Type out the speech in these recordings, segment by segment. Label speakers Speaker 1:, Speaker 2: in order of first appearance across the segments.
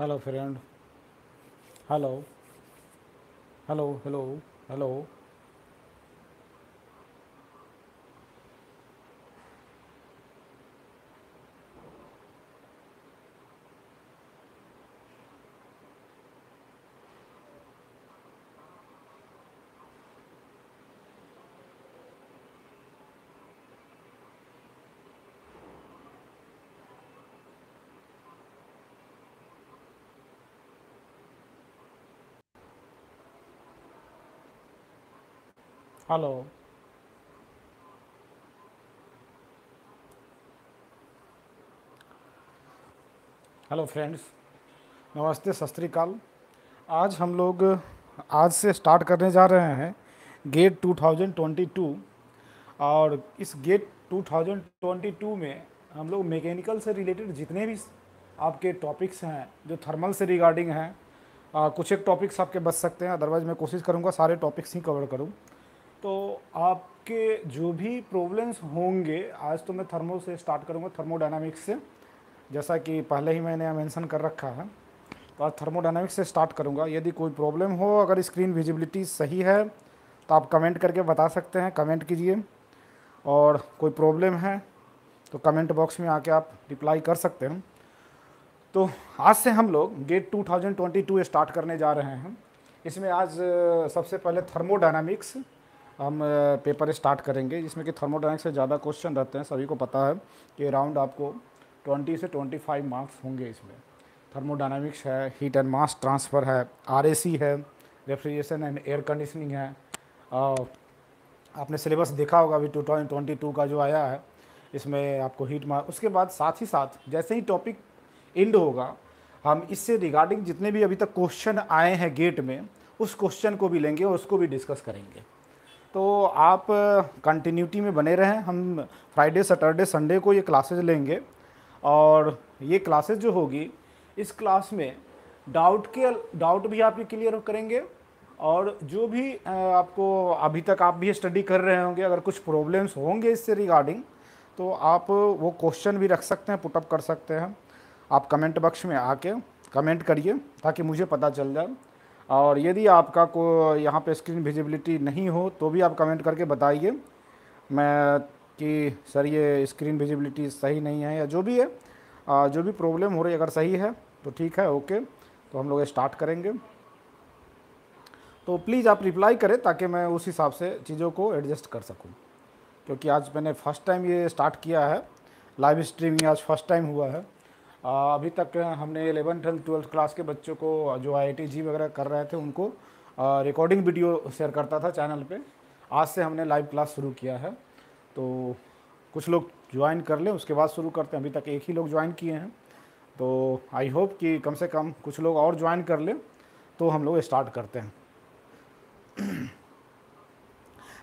Speaker 1: hello friend hello hello hello hello hello hello friends नमस्ते श्रीकाल आज हम लोग आज से स्टार्ट करने जा रहे हैं गेट 2022 और इस गेट 2022 में हम लोग मैकेनिकल से रिलेटेड जितने भी आपके टॉपिक्स हैं जो थर्मल से रिगार्डिंग हैं कुछ एक टॉपिक्स आपके बच सकते हैं अदरवाइज़ मैं कोशिश करूँगा सारे टॉपिक्स ही कवर करूँ तो आपके जो भी प्रॉब्लम्स होंगे आज तो मैं थर्मो से स्टार्ट करूँगा थर्मोडाइनमिक्स से जैसा कि पहले ही मैंने मेंशन कर रखा है तो आज थर्मोडाइनमिक्स से स्टार्ट करूँगा यदि कोई प्रॉब्लम हो अगर स्क्रीन विजिबिलिटी सही है तो आप कमेंट करके बता सकते हैं कमेंट कीजिए और कोई प्रॉब्लम है तो कमेंट बॉक्स में आके आप रिप्लाई कर सकते हैं तो आज से हम लोग गेट 2022 स्टार्ट करने जा रहे हैं इसमें आज सबसे पहले थर्मोडाइनमिक्स हम पेपर स्टार्ट करेंगे जिसमें कि थर्मोडाइनिक्स से ज़्यादा क्वेश्चन रहते हैं सभी को पता है कि अराउंड आपको 20 से 25 मार्क्स होंगे इसमें थर्मोडाइनमिक्स है हीट एंड मास ट्रांसफ़र है आरएसी है रेफ्रिजरेशन एंड एयर कंडीशनिंग है और आपने सिलेबस देखा होगा अभी टू ट्वेंटी टू का जो आया है इसमें आपको हीट मार उसके बाद साथ ही साथ जैसे ही टॉपिक एंड होगा हम इससे रिगार्डिंग जितने भी अभी तक क्वेश्चन आए हैं गेट में उस क्वेश्चन को भी लेंगे और उसको भी डिस्कस करेंगे तो आप कंटिन्यूटी में बने रहें हम फ्राइडे सैटरडे संडे को ये क्लासेज लेंगे और ये क्लासेज जो होगी इस क्लास में डाउट के डाउट भी आप क्लियर करेंगे और जो भी आपको अभी तक आप भी स्टडी कर रहे होंगे अगर कुछ प्रॉब्लम्स होंगे इससे रिगार्डिंग तो आप वो क्वेश्चन भी रख सकते हैं पुटअप कर सकते हैं आप कमेंट बक्स में आके कमेंट करिए ताकि मुझे पता चल जाए और यदि आपका को यहाँ पे स्क्रीन विजिबिलिटी नहीं हो तो भी आप कमेंट करके बताइए मैं कि सर ये स्क्रीन विजिबिलिटी सही नहीं है या जो भी है जो भी प्रॉब्लम हो रही है अगर सही है तो ठीक है ओके तो हम लोग स्टार्ट करेंगे तो प्लीज़ आप रिप्लाई करें ताकि मैं उस हिसाब से चीज़ों को एडजस्ट कर सकूँ क्योंकि आज मैंने फर्स्ट टाइम ये स्टार्ट किया है लाइव स्ट्रीमिंग आज फर्स्ट टाइम हुआ है अभी तक हमने एलेवन एंड ट्वेल्थ क्लास के बच्चों को जो आई जी वगैरह कर रहे थे उनको रिकॉर्डिंग वीडियो शेयर करता था चैनल पे आज से हमने लाइव क्लास शुरू किया है तो कुछ लोग ज्वाइन कर लें उसके बाद शुरू करते हैं अभी तक एक ही लोग ज्वाइन किए हैं तो आई होप कि कम से कम कुछ लोग और ज्वाइन कर लें तो हम लोग स्टार्ट करते हैं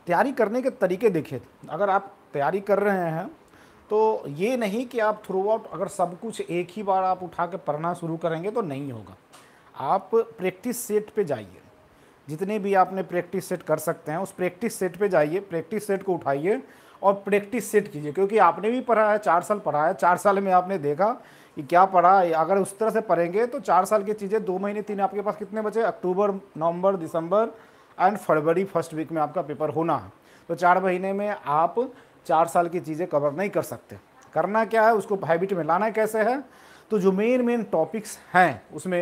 Speaker 1: तैयारी करने के तरीके देखिए अगर आप तैयारी कर रहे हैं तो ये नहीं कि आप थ्रू आउट अगर सब कुछ एक ही बार आप उठा के पढ़ना शुरू करेंगे तो नहीं होगा आप प्रैक्टिस सेट पे जाइए जितने भी आपने प्रैक्टिस सेट कर सकते हैं उस प्रैक्टिस सेट पे जाइए प्रैक्टिस सेट को उठाइए और प्रैक्टिस सेट कीजिए क्योंकि आपने भी पढ़ा है चार साल पढ़ा है चार साल में आपने देखा कि क्या पढ़ा है अगर उस तरह से पढ़ेंगे तो चार साल की चीज़ें दो महीने तीन आपके पास कितने बचे अक्टूबर नवंबर दिसंबर एंड फरवरी फर्स्ट वीक में आपका पेपर होना है तो चार महीने में आप चार साल की चीज़ें कवर नहीं कर सकते करना क्या है उसको हैबिट में लाना कैसे है तो जो मेन मेन टॉपिक्स हैं उसमें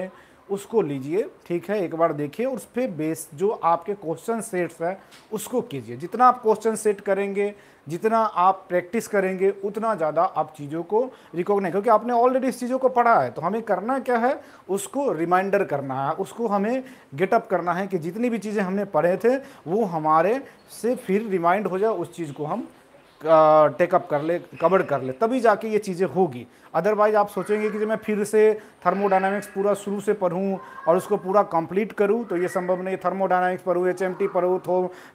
Speaker 1: उसको लीजिए ठीक है एक बार देखिए और उस पर बेस जो आपके क्वेश्चन सेट्स हैं उसको कीजिए जितना आप क्वेश्चन सेट करेंगे जितना आप प्रैक्टिस करेंगे उतना ज़्यादा आप चीज़ों को रिकॉग्नाइज क्योंकि आपने ऑलरेडी इस चीज़ों को पढ़ा है तो हमें करना क्या है उसको रिमाइंडर करना है उसको हमें गेटअप करना है कि जितनी भी चीज़ें हमने पढ़े थे वो हमारे से फिर रिमाइंड हो जाए उस चीज़ को हम टेकअप कर ले कवर कर ले तभी जाके ये चीज़ें होगी अदरवाइज़ आप सोचेंगे कि जब मैं फिर से थर्मोडाइनमिक्स पूरा शुरू से पढ़ूँ और उसको पूरा कंप्लीट करूँ तो ये संभव नहीं थर्मोडाइनमिक्स पढ़ूँ एच एम टी पढ़ूँ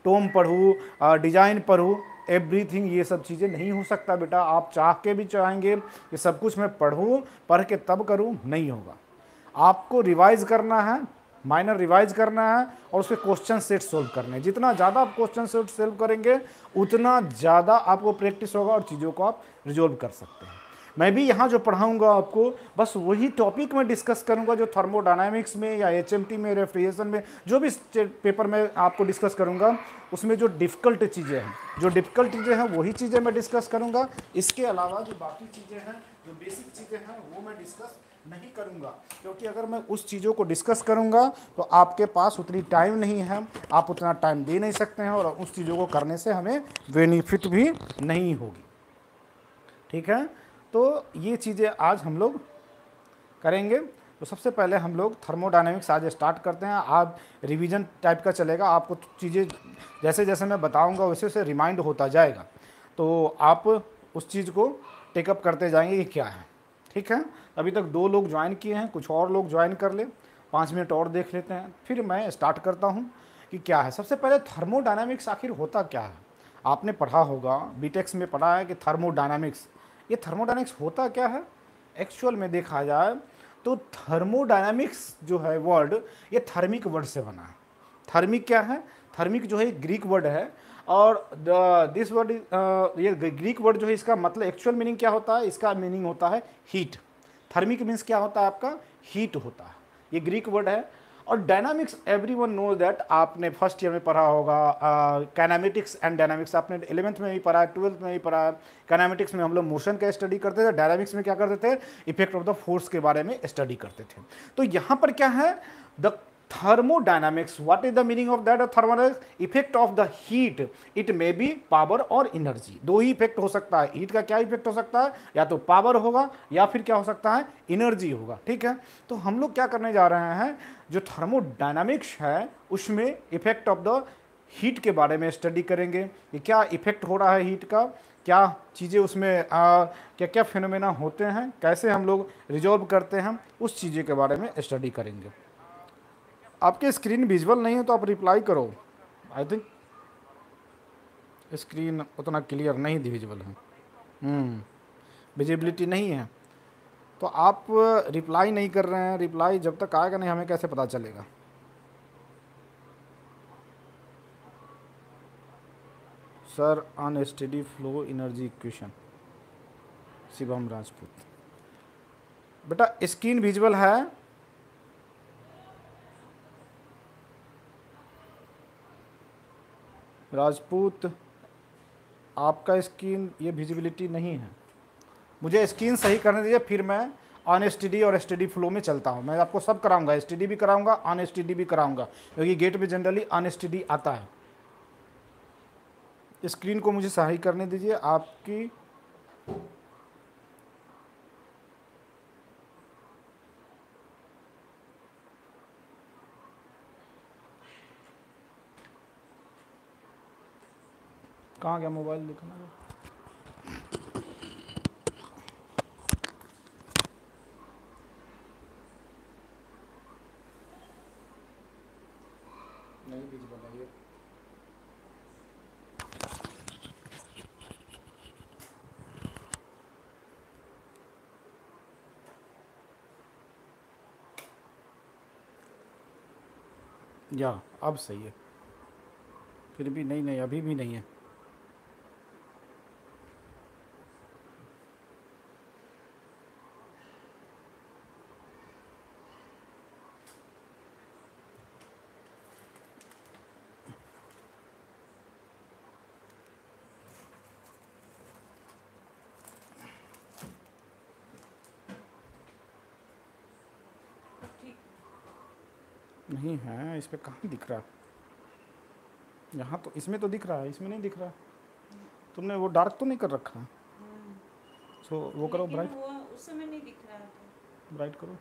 Speaker 1: टोम पढ़ूँ डिजाइन पढ़ूँ एवरीथिंग ये सब चीज़ें नहीं हो सकता बेटा आप चाह के भी चाहेंगे कि सब कुछ मैं पढ़ूँ पढ़ के तब करूँ नहीं होगा आपको रिवाइज़ करना है माइनर रिवाइज करना है और उसके क्वेश्चन सेट सोल्व करने हैं जितना ज़्यादा आप क्वेश्चन सेट सोल्व करेंगे उतना ज़्यादा आपको प्रैक्टिस होगा और चीज़ों को आप रिजोल्व कर सकते हैं मैं भी यहाँ जो पढ़ाऊँगा आपको बस वही टॉपिक में डिस्कस करूँगा जो थर्मोडाइनमिक्स में या एच में रेफ्रिजरेशन में जो भी पेपर में आपको डिस्कस करूँगा उसमें जो डिफ़िकल्ट चीज़ें हैं जो डिफ़िकल्ट चीज़ें हैं वही चीज़ें मैं डिस्कस करूँगा इसके अलावा जो बाकी चीज़ें हैं जो बेसिक चीज़ें हैं वो मैं डिस्कस नहीं करूँगा क्योंकि अगर मैं उस चीज़ों को डिस्कस करूँगा तो आपके पास उतनी टाइम नहीं है आप उतना टाइम दे नहीं सकते हैं और उस चीज़ों को करने से हमें बेनिफिट भी नहीं होगी ठीक है तो ये चीज़ें आज हम लोग करेंगे तो सबसे पहले हम लोग थर्मोडाइनमिक्स आज स्टार्ट करते हैं आप रिवीजन टाइप का चलेगा आपको चीज़ें जैसे जैसे मैं बताऊंगा वैसे वैसे रिमाइंड होता जाएगा तो आप उस चीज़ को टेकअप करते जाएंगे ये क्या है ठीक है अभी तक दो लोग ज्वाइन किए हैं कुछ और लोग ज्वाइन कर लें पाँच मिनट और देख लेते हैं फिर मैं स्टार्ट करता हूँ कि क्या है सबसे पहले थर्मोडाइनमिक्स आखिर होता क्या है आपने पढ़ा होगा बीटेक्स में पढ़ा है कि थर्मोडाइनमिक्स ये थर्मोडाइनमिक्स होता क्या है एक्चुअल में देखा जाए तो थर्मोडाइनमिक्स जो है वर्ड ये थर्मिक वर्ड से बना है थर्मिक क्या है थर्मिक जो है ग्रीक वर्ड है और दिस uh, वर्ड uh, ये ग्रीक वर्ड जो है इसका मतलब एक्चुअल मीनिंग क्या होता है इसका मीनिंग होता है हीट थर्मिक मीन्स क्या होता है आपका हीट होता है ये ग्रीक वर्ड है और dynamics everyone knows that आपने फर्स्ट ईयर में पढ़ा होगा कैनामेटिक्स एंड डायनामिक्स आपने एलेवंथ में भी पढ़ा ट्वेल्थ में भी पढ़ा कैनामेटिक्स में हम लोग मोशन का स्टडी करते थे डायनामिक्स में क्या करते थे इफेक्ट ऑफ द फोर्स के बारे में स्टडी करते थे तो यहाँ पर क्या है the thermodynamics what is the meaning of that thermodynamics effect of the heat it may be power और energy दो ही इफेक्ट हो सकता है हीट का क्या इफेक्ट हो सकता है या तो पावर होगा या फिर क्या हो सकता है एनर्जी होगा ठीक है तो हम लोग क्या करने जा रहे हैं जो थर्मोडाइनमिक्स है उसमें इफेक्ट ऑफ द हीट के बारे में स्टडी करेंगे कि क्या इफेक्ट हो रहा है हीट का क्या चीज़ें उसमें आ, क्या क्या फिनोमेना होते हैं कैसे हम लोग रिजॉल्व करते हैं उस चीज़ें के बारे में स्टडी करेंगे आपके स्क्रीन विजुअल नहीं है तो आप रिप्लाई करो आई थिंक स्क्रीन उतना क्लियर नहीं विजुअल है विजिबिलिटी हम्म, नहीं है तो आप रिप्लाई नहीं कर रहे हैं रिप्लाई जब तक आएगा नहीं हमें कैसे पता चलेगा sir unsteady flow energy equation Shivam Rajput बेटा स्क्रीन विजुअल है राजपूत आपका स्क्रीन ये विजिबिलिटी नहीं है मुझे स्क्रीन सही करने दीजिए फिर मैं ऑन एस और एस फ्लो में चलता हूँ मैं आपको सब कराऊंगा एस भी कराऊंगा ऑन एस भी कराऊंगा क्योंकि गेट में जनरली ऑन एस आता है स्क्रीन को मुझे सही करने दीजिए आपकी कहाँ गया मोबाइल देखना या अब सही है फिर भी नहीं नहीं अभी भी नहीं है नहीं है इस पर कहाँ दिख रहा यहाँ तो इसमें तो दिख रहा है इसमें नहीं दिख रहा तुमने वो डार्क तो नहीं कर रखा सो हाँ। so, वो करो ब्राइट उस समय नहीं दिख रहा ब्राइट करो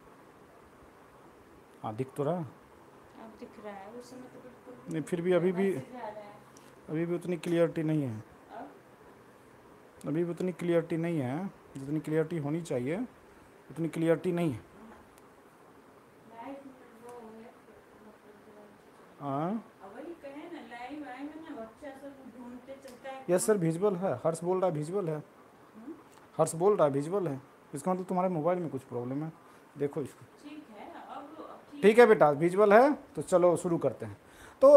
Speaker 1: हाँ दिख तो रहा अब दिख रहा है उस समय तो बिल्कुल नहीं फिर भी अभी भी अभी भी उतनी क्लियरिटी नहीं है अभी भी उतनी क्लियरिटी नहीं है जितनी क्लियरिटी होनी चाहिए उतनी क्लियरिटी नहीं है यस सर विजुअल है हर्ष बोल रहा है विजुअल है हर्ष बोल रहा है विजुअल है इसका मतलब तुम्हारे मोबाइल में कुछ प्रॉब्लम है देखो इसको ठीक है बेटा विजुअल है तो चलो शुरू करते हैं तो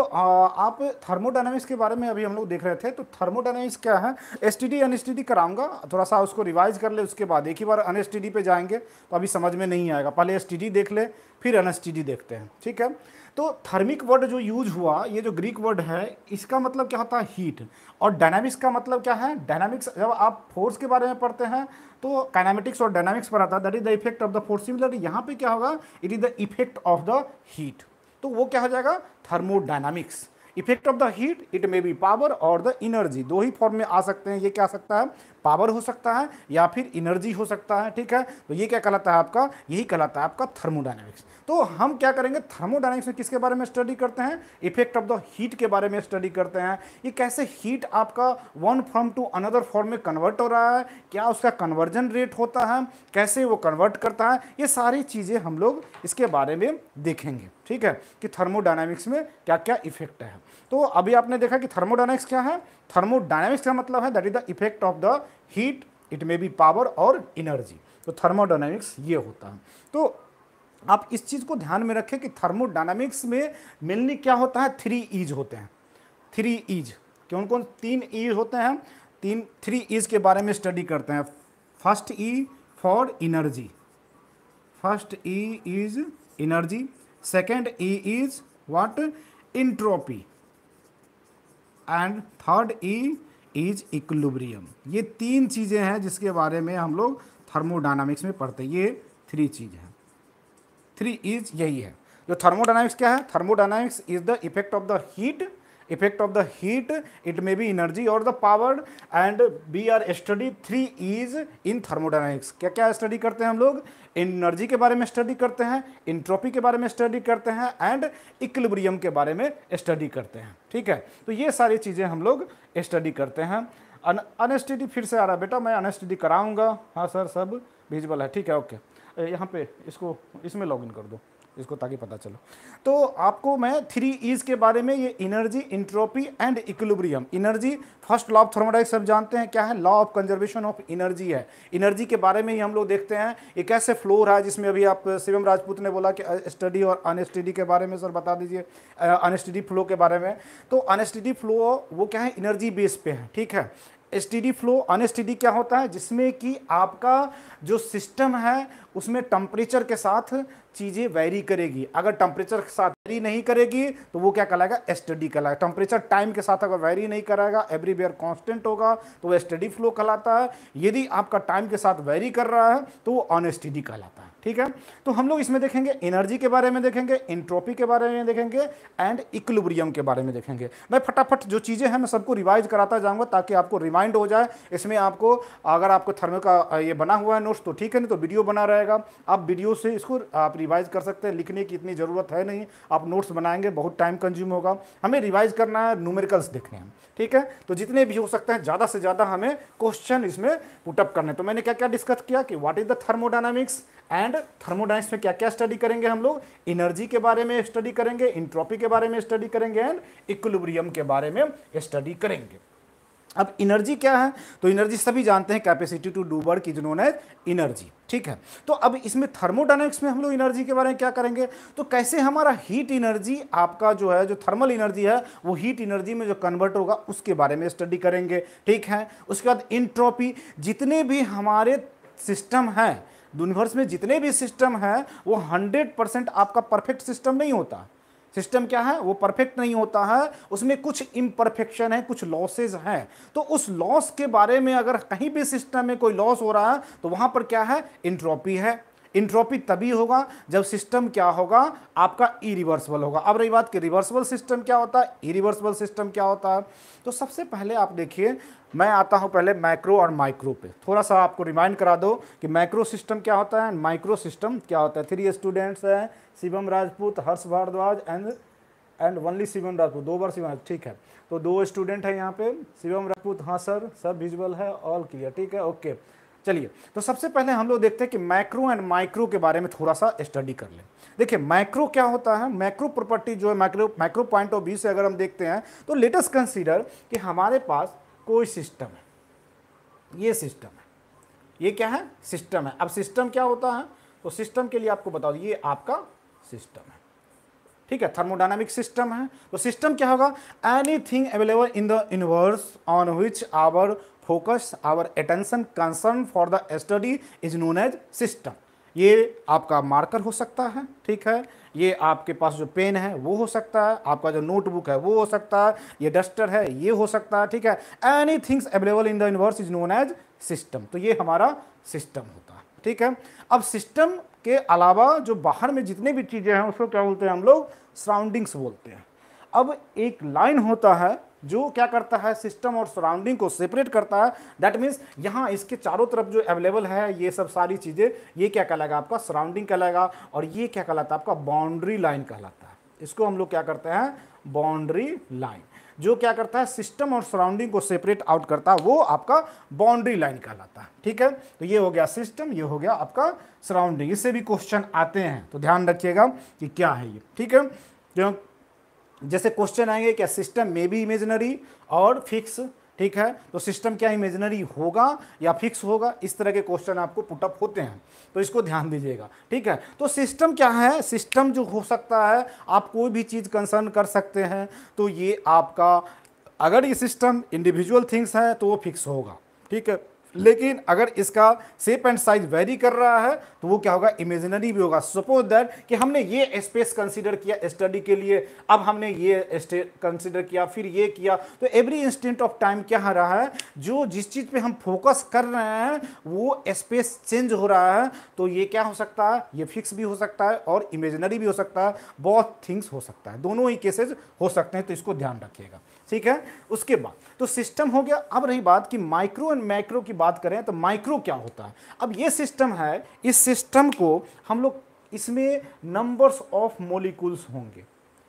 Speaker 1: आप थर्मोडाइनमिक्स के बारे में अभी हम लोग देख रहे थे तो थर्मोडाइनमिक्स क्या है एस टी डी अन डी कराऊंगा थोड़ा सा उसको रिवाइज कर ले उसके बाद एक ही बार अन एस टी डी पे जाएंगे तो अभी समझ में नहीं आएगा पहले एस टी डी देख ले फिर अन एस टी डी देखते हैं ठीक है तो थर्मिक वर्ड जो यूज हुआ ये जो ग्रीक वर्ड है इसका मतलब क्या होता है हीट और डायनामिक्स का मतलब क्या है डायनामिक्स जब आप फोर्स के बारे में पढ़ते हैं तो काइनामेटिक्स और डायनामिक्स पर आता है that is the effect of the force similar यहाँ पे क्या होगा it is the effect of the heat तो वो क्या हो जाएगा thermodynamics effect of the heat it may be power और द इनर्जी दो ही फॉर्म में आ सकते हैं ये क्या सकता है पावर हो सकता है या फिर इनर्जी हो सकता है ठीक है तो ये क्या कहलाता है आपका यही कहलाता है आपका थर्मोडायनामिक्स तो हम क्या करेंगे थर्मोडाइनिक्स में किसके बारे में स्टडी करते हैं इफेक्ट ऑफ द हीट के बारे में स्टडी करते हैं ये कैसे हीट आपका one form to another form में कन्वर्ट हो रहा है क्या उसका कन्वर्जन रेट होता है कैसे वो कन्वर्ट करता है ये सारी चीज़ें हम लोग इसके बारे में देखेंगे ठीक है कि थर्मोडाइनमिक्स में क्या क्या इफेक्ट है तो अभी आपने देखा कि थर्मोडाइनमिक्स क्या है थर्मोडाइनमिक्स का मतलब है that is the effect of the heat it may be power और इनर्जी तो थर्मोडाइनमिक्स ये होता है तो आप इस चीज़ को ध्यान में रखें कि थर्मोडाइनमिक्स में मेनली क्या होता है थ्री ईज होते हैं थ्री ईज कौन कौन तीन ईज होते हैं तीन थ्री ईज के बारे में स्टडी करते हैं first E for energy first E is energy second E is what entropy and third E is equilibrium ये तीन चीज़ें हैं जिसके बारे में हम लोग थर्मोडाइनमिक्स में पढ़ते ये थ्री चीज़ हैं थ्री इज यही है जो थर्मोडाइनमिक्स क्या है thermodynamics is the effect of the heat effect of the heat it may be energy और the power and we are study three is in thermodynamics क्या क्या स्टडी करते हैं हम लोग एनर्जी के बारे में स्टडी करते हैं इंट्रोपी के बारे में स्टडी करते हैं एंड इक्लिब्रियम के बारे में स्टडी करते हैं ठीक है तो ये सारी चीज़ें हम लोग स्टडी करते हैं अन अनस्टडी फिर से आ रहा है बेटा मैं अनस्टडी कराऊंगा हाँ सर सब विजबल है ठीक है ओके okay. यहाँ पे इसको इसमें लॉगिन कर दो इसको ताकि पता चलो तो आपको मैं थ्री ईज के बारे में ये energy entropy and equilibrium energy first law of thermodynamic सब जानते हैं क्या है law of conservation of energy है इनर्जी के बारे में ही हम लोग देखते हैं एक ऐसे फ्लो रहा है जिसमें अभी आप शिवम राजपूत ने बोला कि स्टडी और अनस्टडी के बारे में सर बता दीजिए अनस्टडी फ्लो के बारे में तो अनस्टडी फ्लो वो क्या है इनर्जी बेस पे है ठीक है स्टडी फ्लो अनस्टडी क्या होता है जिसमें कि आपका जो सिस्टम है उसमें टम्परेचर के साथ चीज़ें वैरी करेगी अगर टेम्परेचर के साथ वैरी नहीं करेगी तो वो क्या कहलाएगा स्टडी कहलाएगा टेम्परेचर टाइम के साथ अगर वैरी नहीं कराएगा एवरी बेयर कॉन्स्टेंट होगा तो वो स्टडी फ्लो कहलाता है यदि आपका टाइम के साथ वेरी कर रहा है तो वो अनस्टडी कहलाता है ठीक है तो हम लोग इसमें देखेंगे एनर्जी के बारे में देखेंगे इंट्रोपी के बारे में देखेंगे एंड इक्लुब्रियम के बारे में देखेंगे मैं फटाफट जो चीज़ें हैं मैं सबको रिवाइज कराता जाऊंगा ताकि आपको रिमाइंड हो जाए इसमें आपको अगर आपको थर्मो का ये बना हुआ है नोट्स तो ठीक है नहीं तो वीडियो बना रहेगा आप वीडियो से इसको आप रिवाइज कर सकते हैं लिखने की इतनी ज़रूरत है नहीं आप नोट्स बनाएंगे बहुत टाइम कंज्यूम होगा हमें रिवाइज करना है न्यूमेरिकल्स देखने हैं ठीक है तो जितने भी हो सकते हैं ज़्यादा से ज़्यादा हमें क्वेश्चन इसमें पुटअप करने तो मैंने क्या क्या डिस्कस किया कि what is the thermodynamics and thermodynamics में क्या क्या स्टडी करेंगे हम लोग एनर्जी के बारे में स्टडी करेंगे इंट्रोपी के बारे में स्टडी करेंगे एंड इक्विलिब्रियम के बारे में स्टडी करेंगे अब एनर्जी क्या है तो एनर्जी सभी जानते हैं capacity to do work is known as energy ठीक है तो अब इसमें थर्मोडाइनमिक्स में हम लोग एनर्जी के बारे में क्या करेंगे तो कैसे हमारा हीट एनर्जी आपका जो है जो थर्मल एनर्जी है वो हीट एनर्जी में जो कन्वर्ट होगा उसके बारे में स्टडी करेंगे ठीक है उसके बाद इंट्रोपी जितने भी हमारे सिस्टम हैं यूनिवर्स में जितने भी सिस्टम हैं वो हंड्रेड परसेंट आपका परफेक्ट सिस्टम नहीं होता सिस्टम क्या है वो परफेक्ट नहीं होता है उसमें कुछ इम्परफेक्शन है कुछ लॉसेज हैं तो उस लॉस के बारे में अगर कहीं भी सिस्टम में कोई लॉस हो रहा है तो वहाँ पर क्या है इंट्रॉपी है इंट्रॉपी तभी होगा जब सिस्टम क्या होगा आपका इ रिवर्सबल होगा अब रही बात कि रिवर्सबल सिस्टम क्या होता है इ रिवर्सबल सिस्टम क्या होता है तो सबसे पहले आप देखिए मैं आता हूँ पहले मैक्रो और माइक्रो पे थोड़ा सा आपको रिमाइंड करा दो कि मैक्रो सिस्टम क्या होता है माइक्रो सिस्टम क्या होता है थ्री स्टूडेंट्स हैं Shivam Rajput Harsh Bhardwaj and and only Shivam Rajput दो बार शिवम ठीक है तो दो स्टूडेंट हैं यहाँ पे शिवम राजपूत हाँ सर सब विजुअल है ऑल क्लियर ठीक है ओके चलिए तो सबसे पहले हम लोग देखते हैं कि मैक्रो एंड माइक्रो के बारे में थोड़ा सा स्टडी कर लें देखिए मैक्रो क्या होता है मैक्रो प्रॉपर्टी जो है micro micro point of view से अगर हम देखते हैं तो लेटेस्ट कंसीडर कि हमारे पास कोई सिस्टम है ये सिस्टम है ये क्या है सिस्टम है अब सिस्टम क्या होता है तो सिस्टम के लिए आपको बता दू ये आपका सिस्टम है ठीक है थर्मोडाइनमिक सिस्टम है तो सिस्टम क्या होगा anything available in the universe on which our focus our attention concern for the study is known as system ये आपका मार्कर हो सकता है ठीक है ये आपके पास जो पेन है वो हो सकता है आपका जो नोटबुक है वो हो सकता है ये डस्टर है ये हो सकता है ठीक है any things available in the universe is known as system तो ये हमारा सिस्टम होता है ठीक है अब सिस्टम के अलावा जो बाहर में जितने भी चीज़ें हैं उसको क्या बोलते हैं हम लोग सराउंडिंग्स बोलते हैं अब एक लाइन होता है जो क्या करता है सिस्टम और सराउंडिंग को सेपरेट करता है दैट मीन्स यहाँ इसके चारों तरफ जो अवेलेबल है ये सब सारी चीज़ें ये क्या कहलाएगा आपका सराउंडिंग कहलाएगा और ये क्या कहलाता है आपका बाउंड्री लाइन कहलाता है इसको हम लोग क्या करते हैं बाउंड्री लाइन जो क्या करता है सिस्टम और सराउंडिंग को सेपरेट आउट करता है वो आपका बाउंड्री लाइन कहलाता है ठीक है तो ये हो गया सिस्टम ये हो गया आपका सराउंडिंग इससे भी क्वेश्चन आते हैं तो ध्यान रखिएगा कि क्या है ये ठीक है जैसे क्वेश्चन आएंगे क्या सिस्टम में भी इमेजनरी और फिक्स ठीक है तो सिस्टम क्या इमेजनरी होगा या फिक्स होगा इस तरह के क्वेश्चन आपको पुटअप होते हैं तो इसको ध्यान दीजिएगा ठीक है तो सिस्टम क्या है सिस्टम जो हो सकता है आप कोई भी चीज़ कंसर्न कर सकते हैं तो ये आपका अगर ये सिस्टम इंडिविजुअल थिंग्स है तो वो फिक्स होगा ठीक है लेकिन अगर इसका सेप एंड साइज वेरी कर रहा है तो वो क्या होगा इमेजिनरी भी होगा सपोज दैट कि हमने ये स्पेस कंसिडर किया स्टडी के लिए अब हमने ये कंसिडर किया फिर ये किया तो एवरी इंस्टेंट ऑफ टाइम क्या आ रहा है जो जिस चीज़ पे हम फोकस कर रहे हैं वो स्पेस चेंज हो रहा है तो ये क्या हो सकता है ये फिक्स भी हो सकता है और इमेजिनरी भी हो सकता है बहुत थिंग्स हो सकता है दोनों ही केसेज हो सकते हैं तो इसको ध्यान रखिएगा ठीक है उसके बाद तो सिस्टम हो गया अब रही बात कि माइक्रो एंड मैक्रो की बात करें तो माइक्रो क्या होता है अब ये सिस्टम है इस सिस्टम को हम लोग इसमें नंबर्स ऑफ मोलिकुल्स होंगे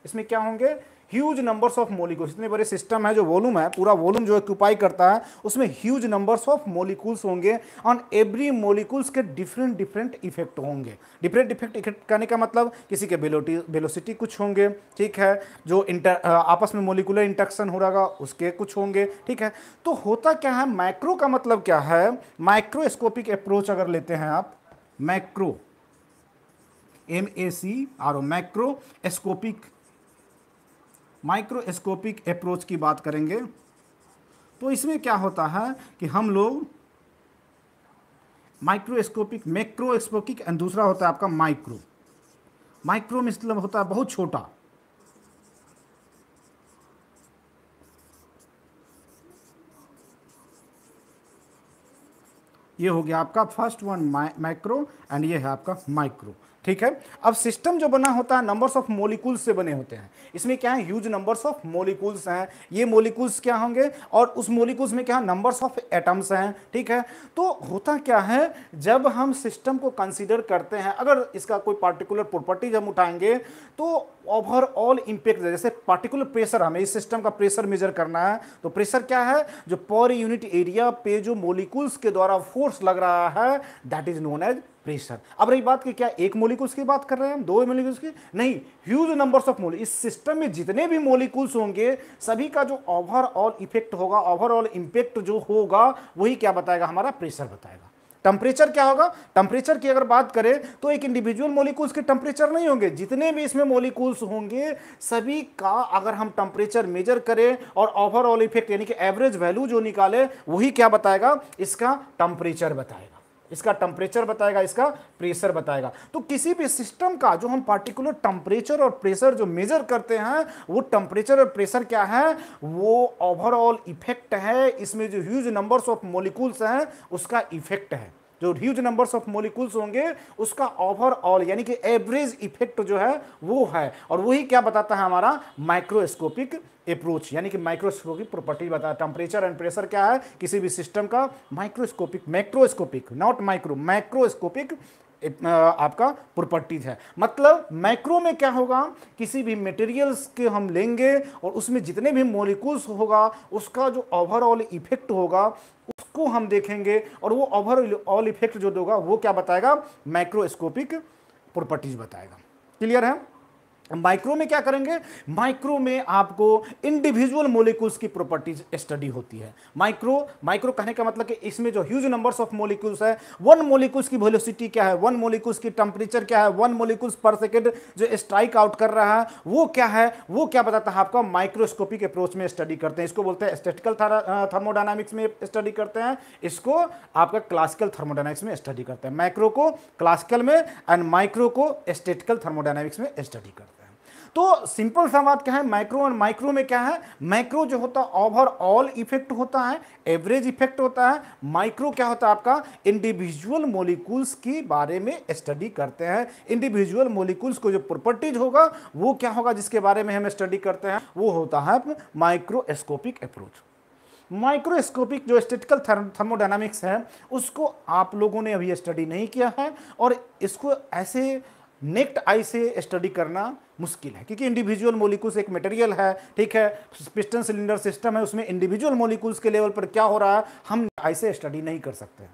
Speaker 1: इसमें क्या होंगे ह्यूज नंबर्स ऑफ मोलिकूल्स इतने बड़े सिस्टम है जो वॉल्यूम है पूरा वॉल्यूम जो ऑक्यूपाई करता है उसमें ह्यूज नंबर्स ऑफ मोलिकूल्स होंगे ऑन एवरी मोलिकूल्स के डिफरेंट डिफरेंट इफेक्ट होंगे डिफरेंट डिफेक्ट इफेक्ट करने का मतलब किसी के बेलोसिटी वेलोसिटी कुछ होंगे ठीक है जो इंटर आपस में मोलिकुलर इंटक्शन हो रहा उसके कुछ होंगे ठीक है तो होता क्या है माइक्रो का मतलब क्या है माइक्रोस्कोपिक अप्रोच अगर लेते हैं आप macro M A C R O macroscopic microscopic approach की बात करेंगे तो इसमें क्या होता है कि हम लोग माइक्रोस्कोपिक मैक्रोस्कोपिक दूसरा होता है आपका माइक्रो माइक्रो मतलब होता है बहुत छोटा ये हो गया आपका फर्स्ट वन माइक्रो एंड ये है आपका माइक्रो ठीक है अब सिस्टम जो बना होता है नंबर्स ऑफ मोलिकूल्स से बने होते हैं इसमें क्या है ह्यूज नंबर्स ऑफ मोलिकूल्स हैं ये मोलिकूल्स क्या होंगे और उस मोलिकूल्स में क्या नंबर्स ऑफ एटम्स हैं ठीक है तो होता क्या है जब हम सिस्टम को कंसिडर करते हैं अगर इसका कोई पार्टिकुलर प्रॉपर्टीज हम उठाएंगे तो ओवरऑल इंपैक्ट जैसे पार्टिकुलर प्रेशर हमें इस सिस्टम का प्रेशर मेजर करना है तो प्रेशर क्या है जो पर यूनिट एरिया पे जो मोलिकूल्स के द्वारा फोर्स लग रहा है that is known as pressure अब रही बात की क्या एक मोलिकुल्स की बात कर रहे हैं हम दो मोलिकुल्स की नहीं ह्यूज नंबर्स ऑफ मोल इस सिस्टम में जितने भी मोलिकुल्स होंगे सभी का जो ओवरऑल इफेक्ट होगा ओवरऑल इम्पेक्ट जो होगा वही क्या बताएगा हमारा प्रेशर बताएगा टेम्परेचर क्या होगा टेम्परेचर की अगर बात करें तो एक इंडिविजुअल मोलिकूल्स के टेम्परेचर नहीं होंगे जितने भी इसमें मोलिकूल्स होंगे सभी का अगर हम टेम्परेचर मेजर करें और ओवरऑल इफेक्ट यानी कि एवरेज वैल्यू जो निकाले वही क्या बताएगा इसका टेम्परेचर बताएगा इसका टेम्परेचर बताएगा इसका प्रेशर बताएगा तो किसी भी सिस्टम का जो हम पार्टिकुलर टेम्परेचर और प्रेशर जो मेजर करते हैं वो टेम्परेचर और प्रेशर क्या है वो ओवरऑल इफेक्ट है इसमें जो ह्यूज नंबर्स ऑफ मोलिकूल्स हैं उसका इफेक्ट है जो ह्यूज नंबर्स ऑफ मोलिकुल्स होंगे उसका ओवरऑल यानी कि एवरेज इफेक्ट जो है वो है और वही क्या बताता है हमारा माइक्रोस्कोपिक अप्रोच यानी कि माइक्रोस्कोपिक प्रॉपर्टी है टेम्परेचर एंड प्रेशर क्या है किसी भी सिस्टम का microscopic macroscopic not micro microscopic आपका प्रॉपर्टीज है मतलब माइक्रो में क्या होगा किसी भी मटेरियल्स के हम लेंगे और उसमें जितने भी मोलिकूल्स होगा उसका जो ओवरऑल इफेक्ट होगा उसको हम देखेंगे और वो ओवरऑल इफेक्ट जो होगा वो क्या बताएगा माइक्रोस्कोपिक प्रॉपर्टीज बताएगा क्लियर है माइक्रो में क्या करेंगे माइक्रो में आपको इंडिविजुअल मोलिक्यूल्स की प्रॉपर्टीज स्टडी होती है माइक्रो माइक्रो कहने का मतलब कि इसमें जो ह्यूज नंबर्स ऑफ मोलिक्यूल्स है वन मोलिक्यूल्स की वेलोसिटी क्या है वन मोलिक्यूल्स की टेम्परेचर क्या है वन मोलिक्यूल्स पर सेकेंड जो स्ट्राइक आउट कर रहा है वो क्या है वो क्या बताता है आपका माइक्रोस्कोपिक अप्रोच में स्टडी करते हैं इसको बोलते हैं स्टेटिकल थर्मोडाइनमिक्स में स्टडी करते हैं इसको आपका क्लासिकल थर्मोडाइनमिक्स में स्टडी करते हैं माइक्रो को क्लासिकल में एंड माइक्रो को स्टेटिकल थर्मोडाइनमिक्स में स्टडी करते हैं तो सिंपल सा बात क्या है माइक्रो एंड माइक्रो में क्या है माइक्रो जो होता है ओवरऑल इफेक्ट होता है एवरेज इफेक्ट होता है माइक्रो क्या होता है आपका इंडिविजुअल मोलिकूल्स के बारे में स्टडी करते हैं इंडिविजुअल मोलिकूल्स को जो प्रॉपर्टीज होगा वो क्या होगा जिसके बारे में हम स्टडी करते हैं वो होता है माइक्रोस्कोपिक अप्रोच माइक्रोस्कोपिक जो स्टेटिकल थर्मोडाइनमिक्स है उसको आप लोगों ने अभी स्टडी नहीं किया है और इसको ऐसे नेक्ट आई से स्टडी करना मुश्किल है क्योंकि इंडिविजुअल मोलिकुल्स एक मटेरियल है ठीक है पिस्टन सिलेंडर सिस्टम है उसमें इंडिविजुअल मोलिकूल्स के लेवल पर क्या हो रहा है हम आई से स्टडी नहीं कर सकते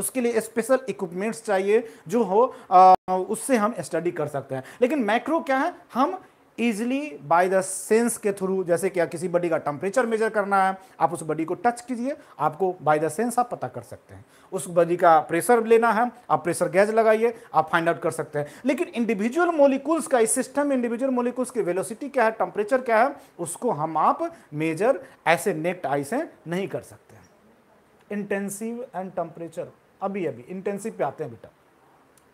Speaker 1: उसके लिए स्पेशल इक्विपमेंट्स चाहिए जो हो आ, उससे हम स्टडी कर सकते हैं लेकिन मैक्रो क्या है हम ईजिली बाय द सेंस के थ्रू जैसे कि किसी बॉडी का टेम्परेचर मेजर करना है आप उस बॉडी को टच कीजिए आपको बाय द सेंस आप पता कर सकते हैं उस बॉडी का प्रेशर लेना है आप प्रेशर गैज लगाइए आप फाइंड आउट कर सकते हैं लेकिन इंडिविजुअल मोलिकूल्स का इस सिस्टम में इंडिविजुअल मोलिकूल्स की वेलोसिटी क्या है टेम्परेचर क्या है उसको हम आप मेजर ऐसे नेक्ट आई से नहीं कर सकते इंटेंसिव एंड टेम्परेचर अभी अभी इंटेंसिव पे आते हैं बेटा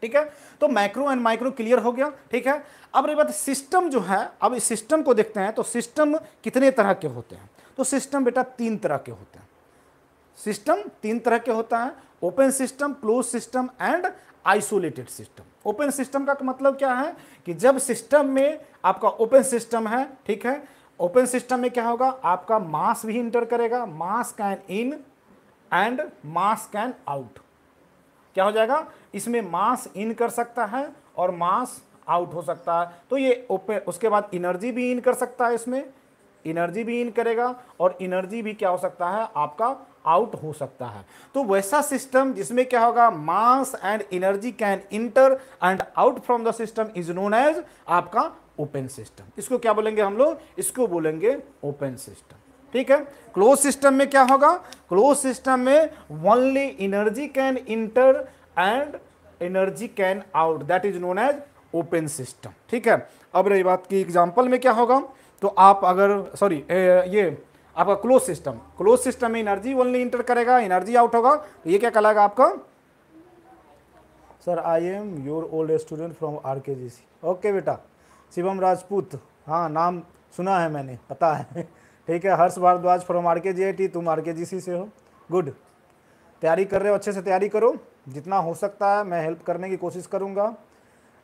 Speaker 1: ठीक है तो मैक्रो एंड माइक्रो क्लियर हो गया ठीक है अब रही बात सिस्टम जो है अब इस सिस्टम को देखते हैं तो सिस्टम कितने तरह के होते हैं तो सिस्टम बेटा तीन तरह के होते हैं सिस्टम तीन तरह के होता है open system close system and isolated system open system का मतलब क्या है कि जब सिस्टम में आपका ओपन सिस्टम है ठीक है ओपन सिस्टम में क्या होगा आपका मास भी इंटर करेगा mass can in and mass can out क्या हो जाएगा इसमें मास इन कर सकता है और मास आउट हो सकता है तो ये उसके बाद इनर्जी भी इन कर सकता है इसमें इनर्जी भी इन करेगा और इनर्जी भी क्या हो सकता है आपका आउट हो सकता है तो वैसा सिस्टम जिसमें क्या होगा mass and energy can enter and out from the system is known as आपका ओपन सिस्टम इसको क्या बोलेंगे हम लोग इसको बोलेंगे ओपन सिस्टम ठीक है क्लोज सिस्टम में क्या होगा क्लोज सिस्टम में only energy can enter and energy can out that is known as open system ठीक है अब रही बात की एग्जाम्पल में क्या होगा तो आप अगर सॉरी ये आपका क्लोज सिस्टम क्लोज सिस्टम में एनर्जी ओनली इंटर करेगा एनर्जी आउट होगा तो ये क्या कहलाएगा आपका sir I am your old student from R K G C okay बेटा शिवम राजपूत हाँ नाम सुना है मैंने पता है ठीक है हर्ष Bhardwaj from R K ji I T तुम आर के जी सी से हो गुड तैयारी कर रहे हो अच्छे से तैयारी करो जितना हो सकता है मैं हेल्प करने की कोशिश करूंगा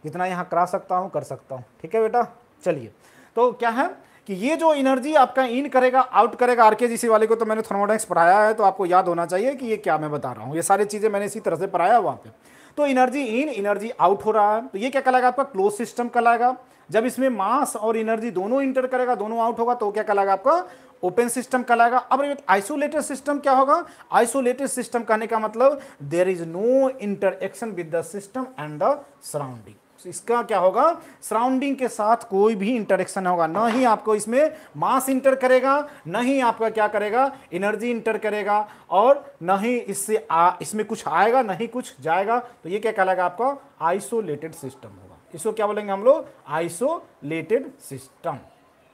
Speaker 1: जितना यहाँ करा सकता हूँ कर सकता हूँ ठीक है बेटा चलिए तो क्या है कि ये जो एनर्जी आपका इन करेगा आउट करेगा सी वाले को तो मैंने थर्मोडाइक्स पढ़ाया है तो आपको याद होना चाहिए कि ये क्या मैं बता रहा हूँ ये सारी चीज़ें मैंने इसी तरह से पढ़ाया वहाँ पर तो एनर्जी इन एनर्जी आउट हो रहा है तो ये क्या कहलाएगा आपका क्लोज सिस्टम कहलाएगा जब इसमें मास और एनर्जी दोनों इंटर करेगा दोनों आउट होगा तो क्या कहलाएगा आपका ओपन सिस्टम कहलाएगा अब तो आइसोलेटेड सिस्टम क्या होगा आइसोलेटेड सिस्टम कहने का मतलब there is no interaction with the system and the surrounding इसका क्या होगा सराउंडिंग के साथ कोई भी इंटरेक्शन होगा ना ही आपको इसमें मास इंटर करेगा ना ही आपका क्या करेगा एनर्जी इंटर करेगा और ना ही इससे आ, इसमें कुछ आएगा ना ही कुछ जाएगा तो ये क्या कहलाएगा आपका आइसोलेटेड सिस्टम होगा इसको क्या बोलेंगे हम लोग आइसोलेटेड सिस्टम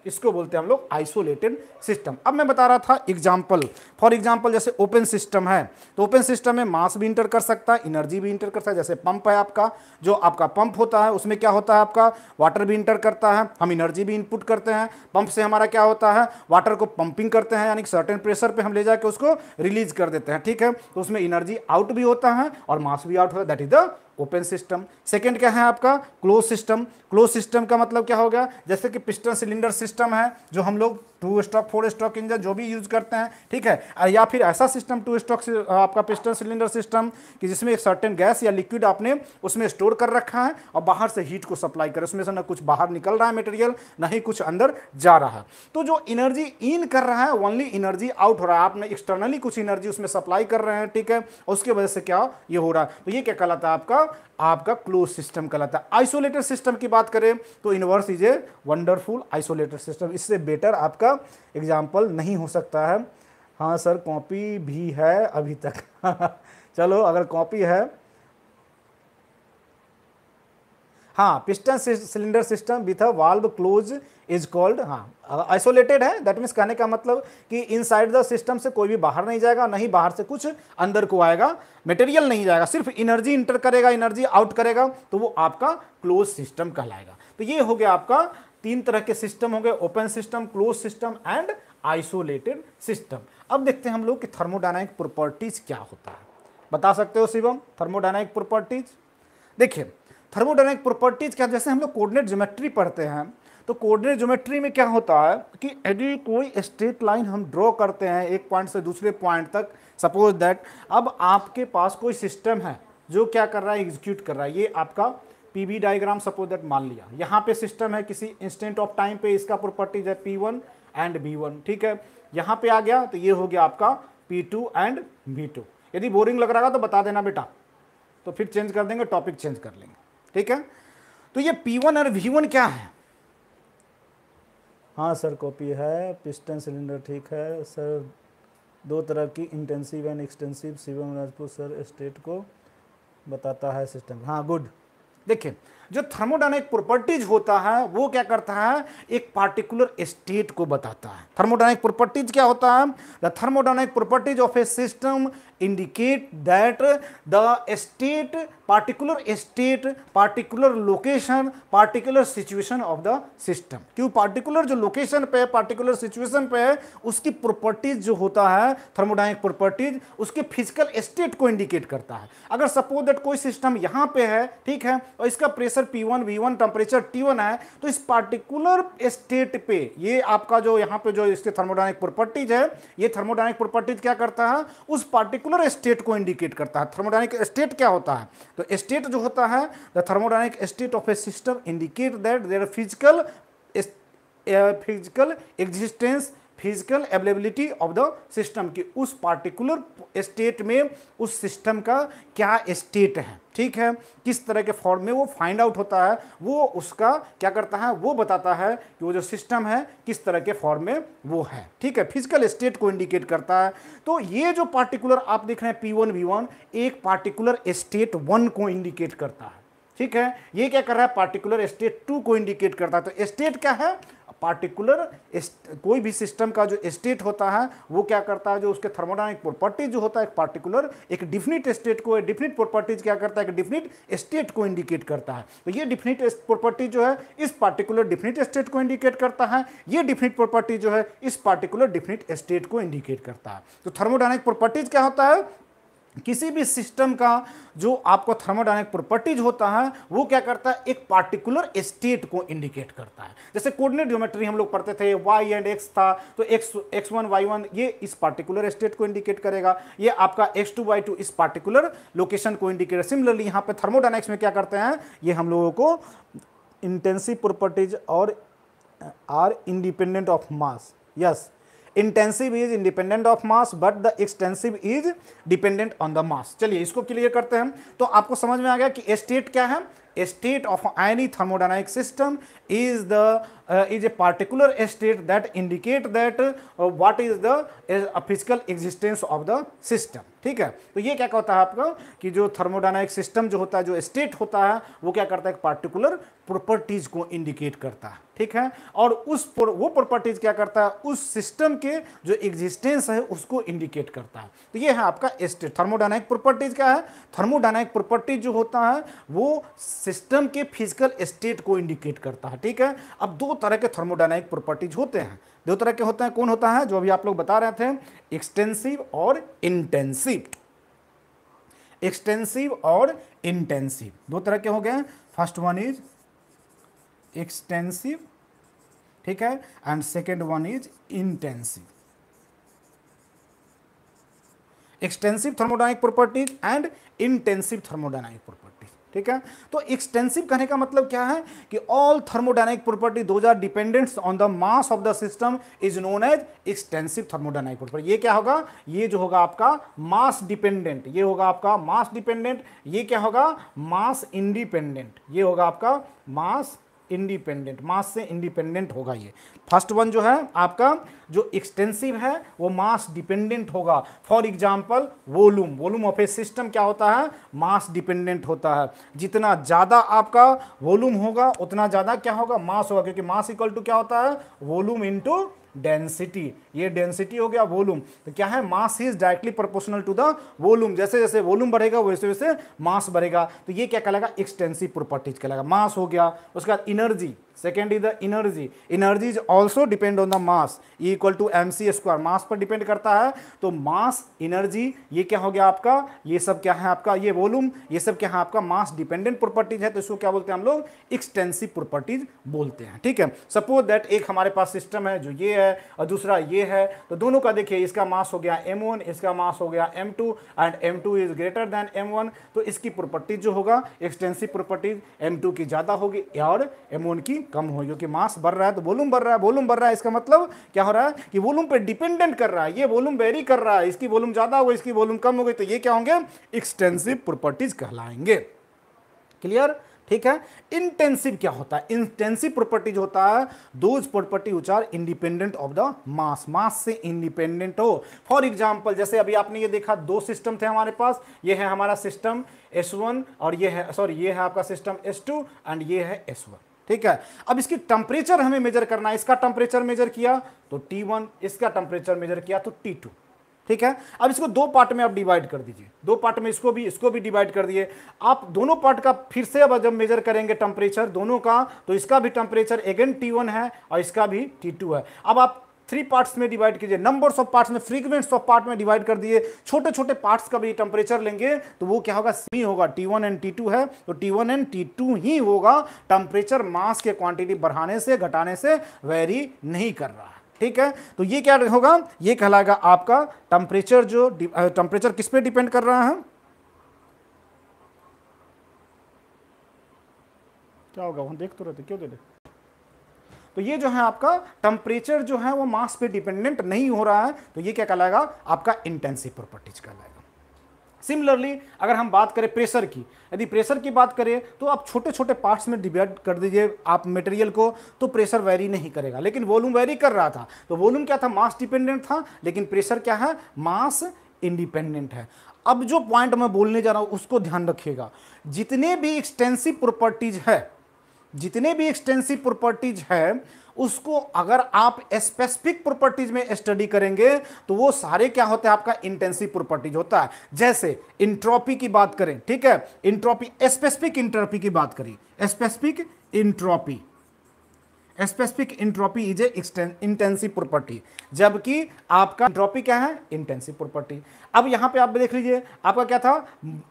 Speaker 1: इसको बोलते हैं हम लोग आइसोलेटेड सिस्टम अब मैं बता रहा था एग्जाम्पल फॉर एग्जाम्पल जैसे ओपन सिस्टम है तो ओपन सिस्टम में मास भी इंटर कर सकता है एनर्जी भी इंटर कर सकता है जैसे पंप है आपका जो आपका पंप होता है उसमें क्या होता है आपका वाटर भी इंटर करता है हम इनर्जी भी इनपुट करते हैं पंप से हमारा क्या होता है वाटर को पंपिंग करते हैं यानी सर्टेन प्रेशर पर हम ले जाकर उसको रिलीज कर देते हैं ठीक है तो उसमें एनर्जी आउट भी होता है और मास भी आउट होता है that is the open system second क्या है आपका क्लोज सिस्टम क्लोज सिस्टम का मतलब क्या हो गया जैसे कि पिस्टन सिलेंडर सिस्टम है जो हम लोग two stroke four stroke engine जो भी यूज करते हैं ठीक है या फिर ऐसा सिस्टम टू स्टॉक आपका पिस्टन सिलेंडर सिस्टम कि जिसमें एक सर्टेन गैस या लिक्विड आपने उसमें स्टोर कर रखा है और बाहर से हीट को सप्लाई करें उसमें से ना कुछ बाहर निकल रहा है मटेरियल ना ही कुछ अंदर जा रहा है तो जो एनर्जी इन कर रहा है ओनली एनर्जी आउट हो रहा है आपने एक्सटर्नली कुछ एनर्जी उसमें सप्लाई कर रहे हैं ठीक है उसके वजह से क्या ये हो रहा है तो ये क्या कहलाता है आपका आपका क्लोज सिस्टम कहलाता है आइसोलेटेड सिस्टम की बात करें तो universe is a wonderful isolated system इससे बेटर आपका एग्जाम्पल नहीं हो सकता है हाँ सर कॉपी भी है अभी तक चलो अगर कॉपी है हाँ piston cylinder system with a valve close is called हाँ आइसोलेटेड है दैट मीन्स कहने का मतलब कि इनसाइड द सिस्टम से कोई भी बाहर नहीं जाएगा नहीं बाहर से कुछ अंदर को आएगा मटेरियल नहीं जाएगा सिर्फ एनर्जी इंटर करेगा एनर्जी आउट करेगा तो वो आपका क्लोज सिस्टम कहलाएगा तो ये हो गया आपका तीन तरह के सिस्टम हो गए open system close system and isolated system अब देखते हैं हम लोग कि थर्मोडाइनिक प्रॉपर्टीज क्या होता है बता सकते हो शिवम थर्मोडाइनिक प्रॉपर्टीज देखिए थर्मोडाइनिक प्रॉपर्टीज क्या जैसे हम लोग कोऑर्डिनेट ज्योमेट्री पढ़ते हैं तो कोऑर्डिनेट ज्योमेट्री में क्या होता है कि यदि कोई स्ट्रेट लाइन हम ड्रॉ करते हैं एक पॉइंट से दूसरे पॉइंट तक सपोज दैट अब आपके पास कोई सिस्टम है जो क्या कर रहा है एग्जीक्यूट कर रहा है ये आपका वी डायग्राम सपोज दैट मान लिया यहाँ पे सिस्टम है किसी इंस्टेंट ऑफ टाइम पे इसका प्रॉपर्टीज है P one and B one ठीक है यहाँ पे आ गया तो ये हो गया आपका P two and B two यदि बोरिंग लग रहा है तो बता देना बेटा तो फिर चेंज कर देंगे टॉपिक चेंज कर लेंगे ठीक है तो ये P1 और V1 क्या है हाँ सर कॉपी है पिस्टन सिलेंडर ठीक है सर दो तरह की intensive and extensive Shivam Rajput sir state को बताता है सिस्टम हाँ गुड देखिए जो थर्मोडाइनिक प्रॉपर्टीज होता है वो क्या करता है एक पार्टिकुलर स्टेट को बताता है थर्मोडाइनिक प्रॉपर्टीज क्या होता है the thermodynamic properties of a system indicate that the state particular state particular location particular situation of the system क्यों पार्टिकुलर जो लोकेशन पे पार्टिकुलर सिचुएशन पे है उसकी प्रॉपर्टीज जो होता है थर्मोडाइनिक प्रॉपर्टीज उसके फिजिकल स्टेट को इंडिकेट करता है अगर सपोज दैट कोई सिस्टम यहाँ पे है ठीक है और इसका pressure temperature P one V one temperature T one है तो इस पार्टिकुलर स्टेट पे ये आपका जो यहाँ पे जो इसके थर्मोडाइनिक प्रॉपर्टीज है ये थर्मोडाइनिक प्रॉपर्टीज क्या करता है उस पार्टिकुलर स्टेट को इंडिकेट करता है थर्मोडाइनिक स्टेट क्या होता है तो स्टेट जो होता है the thermodynamic state of a system indicate that there physical physical existence physical availability of the system की उस पार्टिकुलर स्टेट में उस सिस्टम का क्या स्टेट है ठीक है किस तरह के फॉर्म में वो फाइंड आउट होता है वो उसका क्या करता है वो बताता है कि वो जो सिस्टम है किस तरह के फॉर्म में वो है ठीक है फिजिकल स्टेट को इंडिकेट करता है तो ये जो पार्टिकुलर आप देख रहे हैं पी वन वी वन एक पार्टिकुलर स्टेट वन को इंडिकेट करता है ठीक है ये क्या कर रहा है पार्टिकुलर स्टेट टू को इंडिकेट करता है तो स्टेट क्या है पार्टिकुलर कोई भी सिस्टम का जो स्टेट होता है वो क्या करता है जो उसके थर्मोडाइनिक प्रॉपर्टीज जो होता है एक पार्टिकुलर एक डिफिनिट स्टेट को एक डिफिनिट प्रॉपर्टीज क्या करता है एक डिफिनिट स्टेट को इंडिकेट करता है तो ये डिफिनिट प्रॉपर्टी जो है इस पार्टिकुलर डिफिनिट स्टेट को इंडिकेट करता है ये डिफिनिट प्रॉपर्टी जो है इस पार्टिकुलर डिफिनिट स्टेट को इंडिकेट करता है तो थर्मोडाइनिक प्रॉपर्टीज क्या होता है किसी भी सिस्टम का जो आपको थर्मोडाइनमिक प्रॉपर्टीज होता है वो क्या करता है एक पार्टिकुलर स्टेट को इंडिकेट करता है जैसे कोऑर्डिनेट ज्योमेट्री हम लोग पढ़ते थे वाई एंड एक्स था तो X X one Y one ये इस पार्टिकुलर स्टेट को इंडिकेट करेगा ये आपका एक्स टू वाई टू इस पार्टिकुलर लोकेशन को इंडिकेट सिमिलरली यहाँ पर थर्मोडाइनमिक्स में क्या करते हैं ये हम लोगों को इंटेंसिव प्रॉपर्टीज और are independent of mass yes intensive is independent of mass but the extensive is dependent on the mass चलिए इसको क्लियर करते हैं तो आपको समझ में आ गया कि स्टेट क्या है state of any thermodynamic system is the is a particular state that indicate that what is the physical existence of the system ठीक है तो ये क्या कहता है आपका कि जो थर्मोडाइनमिक सिस्टम जो होता है जो स्टेट होता है वो क्या करता है एक पार्टिकुलर प्रॉपर्टीज को इंडिकेट करता है ठीक है और उस पर, वो प्रॉपर्टीज क्या करता है उस सिस्टम के जो एग्जिस्टेंस है उसको इंडिकेट करता है तो ये है आपका स्टेट थर्मोडाइनमिक प्रॉपर्टीज क्या है थर्मोडाइनमिक प्रॉपर्टीज जो होता है वो सिस्टम के फिजिकल स्टेट को इंडिकेट करता है ठीक है अब दो तरह के थर्मोडाइनमिक प्रॉपर्टीज होते हैं दो तरह के होते हैं कौन होता है जो अभी आप लोग बता रहे थे एक्सटेंसिव और इंटेंसिव एक्सटेंसिव और इंटेंसिव दो तरह के हो गए फर्स्ट वन इज एक्सटेंसिव ठीक है and second one is intensive extensive thermodynamic properties and intensive thermodynamic property ठीक है तो एक्सटेंसिव कहने का मतलब क्या है कि all thermodynamic property though are dependents on the mass of the system is known as extensive thermodynamic property ये क्या होगा ये जो होगा आपका मास डिपेंडेंट ये होगा आपका मास डिपेंडेंट ये क्या होगा मास इंडिपेंडेंट ये होगा आपका मास इंडिपेंडेंट मास से इंडिपेंडेंट होगा ये फर्स्ट वन जो है आपका जो एक्सटेंसिव है वो मास डिपेंडेंट होगा for example volume volume of a system क्या होता है मास डिपेंडेंट होता है जितना ज़्यादा आपका वॉल्यूम होगा उतना ज़्यादा क्या होगा मास होगा क्योंकि मास इक्वल टू क्या होता है वॉल्यूम इंटू डेंसिटी ये डेंसिटी हो गया वॉल्यूम तो क्या है mass is directly proportional to the volume जैसे जैसे वॉल्यूम बढ़ेगा वैसे वैसे मास बढ़ेगा तो ये क्या कहलाएगा एक्सटेंसिव प्रॉपर्टीज कहलाएगा मास हो गया उसके बाद energy second is the energy energy is also depend on the mass equal to M C square mass पर डिपेंड करता है तो मास इनर्जी ये क्या हो गया आपका ये सब क्या है आपका ये वॉल्यूम ये सब क्या है आपका मास डिपेंडेंट प्रॉपर्टीज है तो इसको क्या बोलते हैं हम लोग एक्सटेंसिव प्रॉपर्टीज बोलते हैं ठीक है सपोज दैट एक हमारे पास सिस्टम है जो ये है और दूसरा ये है तो दोनों का देखिए इसका मास हो गया एम वन इसका मास हो गया M two and M two is greater than M one तो इसकी प्रॉपर्टीज जो होगा एक्सटेंसिव प्रॉपर्टीज एम टू की ज़्यादा होगी और एम वन की कम हो क्योंकि मास बढ़ रहा है तो वॉल्यूम बढ़ रहा है वॉल्यूम बढ़ रहा है इसका मतलब क्या हो रहा है कि वॉल्यूम पे डिपेंडेंट कर रहा है ये वॉल्यूम वेरी कर रहा है इसकी वॉल्यूम ज़्यादा हो गई इसकी वॉल्यूम कम हो गई तो ये क्या होंगे एक्सटेंसिव प्रॉपर्टीज कहलाएंगे क्लियर ठीक है इंटेंसिव क्या होता है इंटेंसिव प्रॉपर्टीज होता है those property which are independent of the mass mass से इंडिपेंडेंट हो फॉर एग्जांपल जैसे अभी आपने ये देखा दो सिस्टम थे हमारे पास ये है हमारा सिस्टम S1 और ये है सॉरी ये है आपका सिस्टम S2 एंड ये है S1 ठीक है अब इसकी टेम्परेचर हमें मेजर करना है इसका टेम्परेचर मेजर किया तो टी वन इसका टेम्परेचर मेजर किया तो टी टू ठीक है अब इसको दो पार्ट में आप डिवाइड कर दीजिए दो पार्ट में इसको भी इसको भी डिवाइड कर दिए आप दोनों पार्ट का फिर से अब जब मेजर करेंगे टेम्परेचर दोनों का तो इसका भी टेम्परेचर अगेन टी वन है और इसका भी टी टू है अब आप थ्री पार्ट्स में डिवाइड कीजिए नंबर्स ऑफ पार्ट्स में फ्रीक्वेंट्स ऑफ पार्ट में डिवाइड कर दिए छोटे छोटे पार्ट्स का भी टेम्परेचर लेंगे तो वो क्या होगा सी होगा T one and T two है तो T one and T two ही होगा टेम्परेचर मास के क्वांटिटी बढ़ाने से घटाने से वेरी नहीं कर रहा ठीक है तो ये क्या होगा ये कहलाएगा आपका टेम्परेचर जो टेम्परेचर किस पे डिपेंड कर रहा है क्या होगा वहां देख तो रहते क्यों दे, दे? तो ये जो है आपका टेम्परेचर जो है वो मास पे डिपेंडेंट नहीं हो रहा है तो ये क्या कहलाएगा आपका इंटेंसिव प्रॉपर्टीज कहलाएगा सिमिलरली अगर हम बात करें प्रेशर की यदि प्रेशर की बात करें तो आप छोटे छोटे पार्ट्स में डिवाइड कर दीजिए आप मटेरियल को तो प्रेशर वेरी नहीं करेगा लेकिन वॉल्यूम वेरी कर रहा था तो वॉल्यूम क्या था मास डिपेंडेंट था लेकिन प्रेशर क्या है मास इंडिपेंडेंट है अब जो पॉइंट मैं बोलने जा रहा हूँ उसको ध्यान रखिएगा जितने भी एक्सटेंसिव प्रॉपर्टीज है जितने भी एक्सटेंसिव प्रॉपर्टीज है उसको अगर आप स्पेसिफिक प्रॉपर्टीज में स्टडी करेंगे तो वो सारे क्या होते हैं आपका इंटेंसिव प्रॉपर्टीज होता है जैसे इंट्रोपी की बात करें ठीक है इंट्रोपी स्पेसिफिक इंट्रोपी की बात करें specific entropy specific entropy is a intensive property जबकि आपका इंट्रोपी क्या है इंटेंसिव प्रॉपर्टी अब यहाँ पे आप देख लीजिए आपका क्या था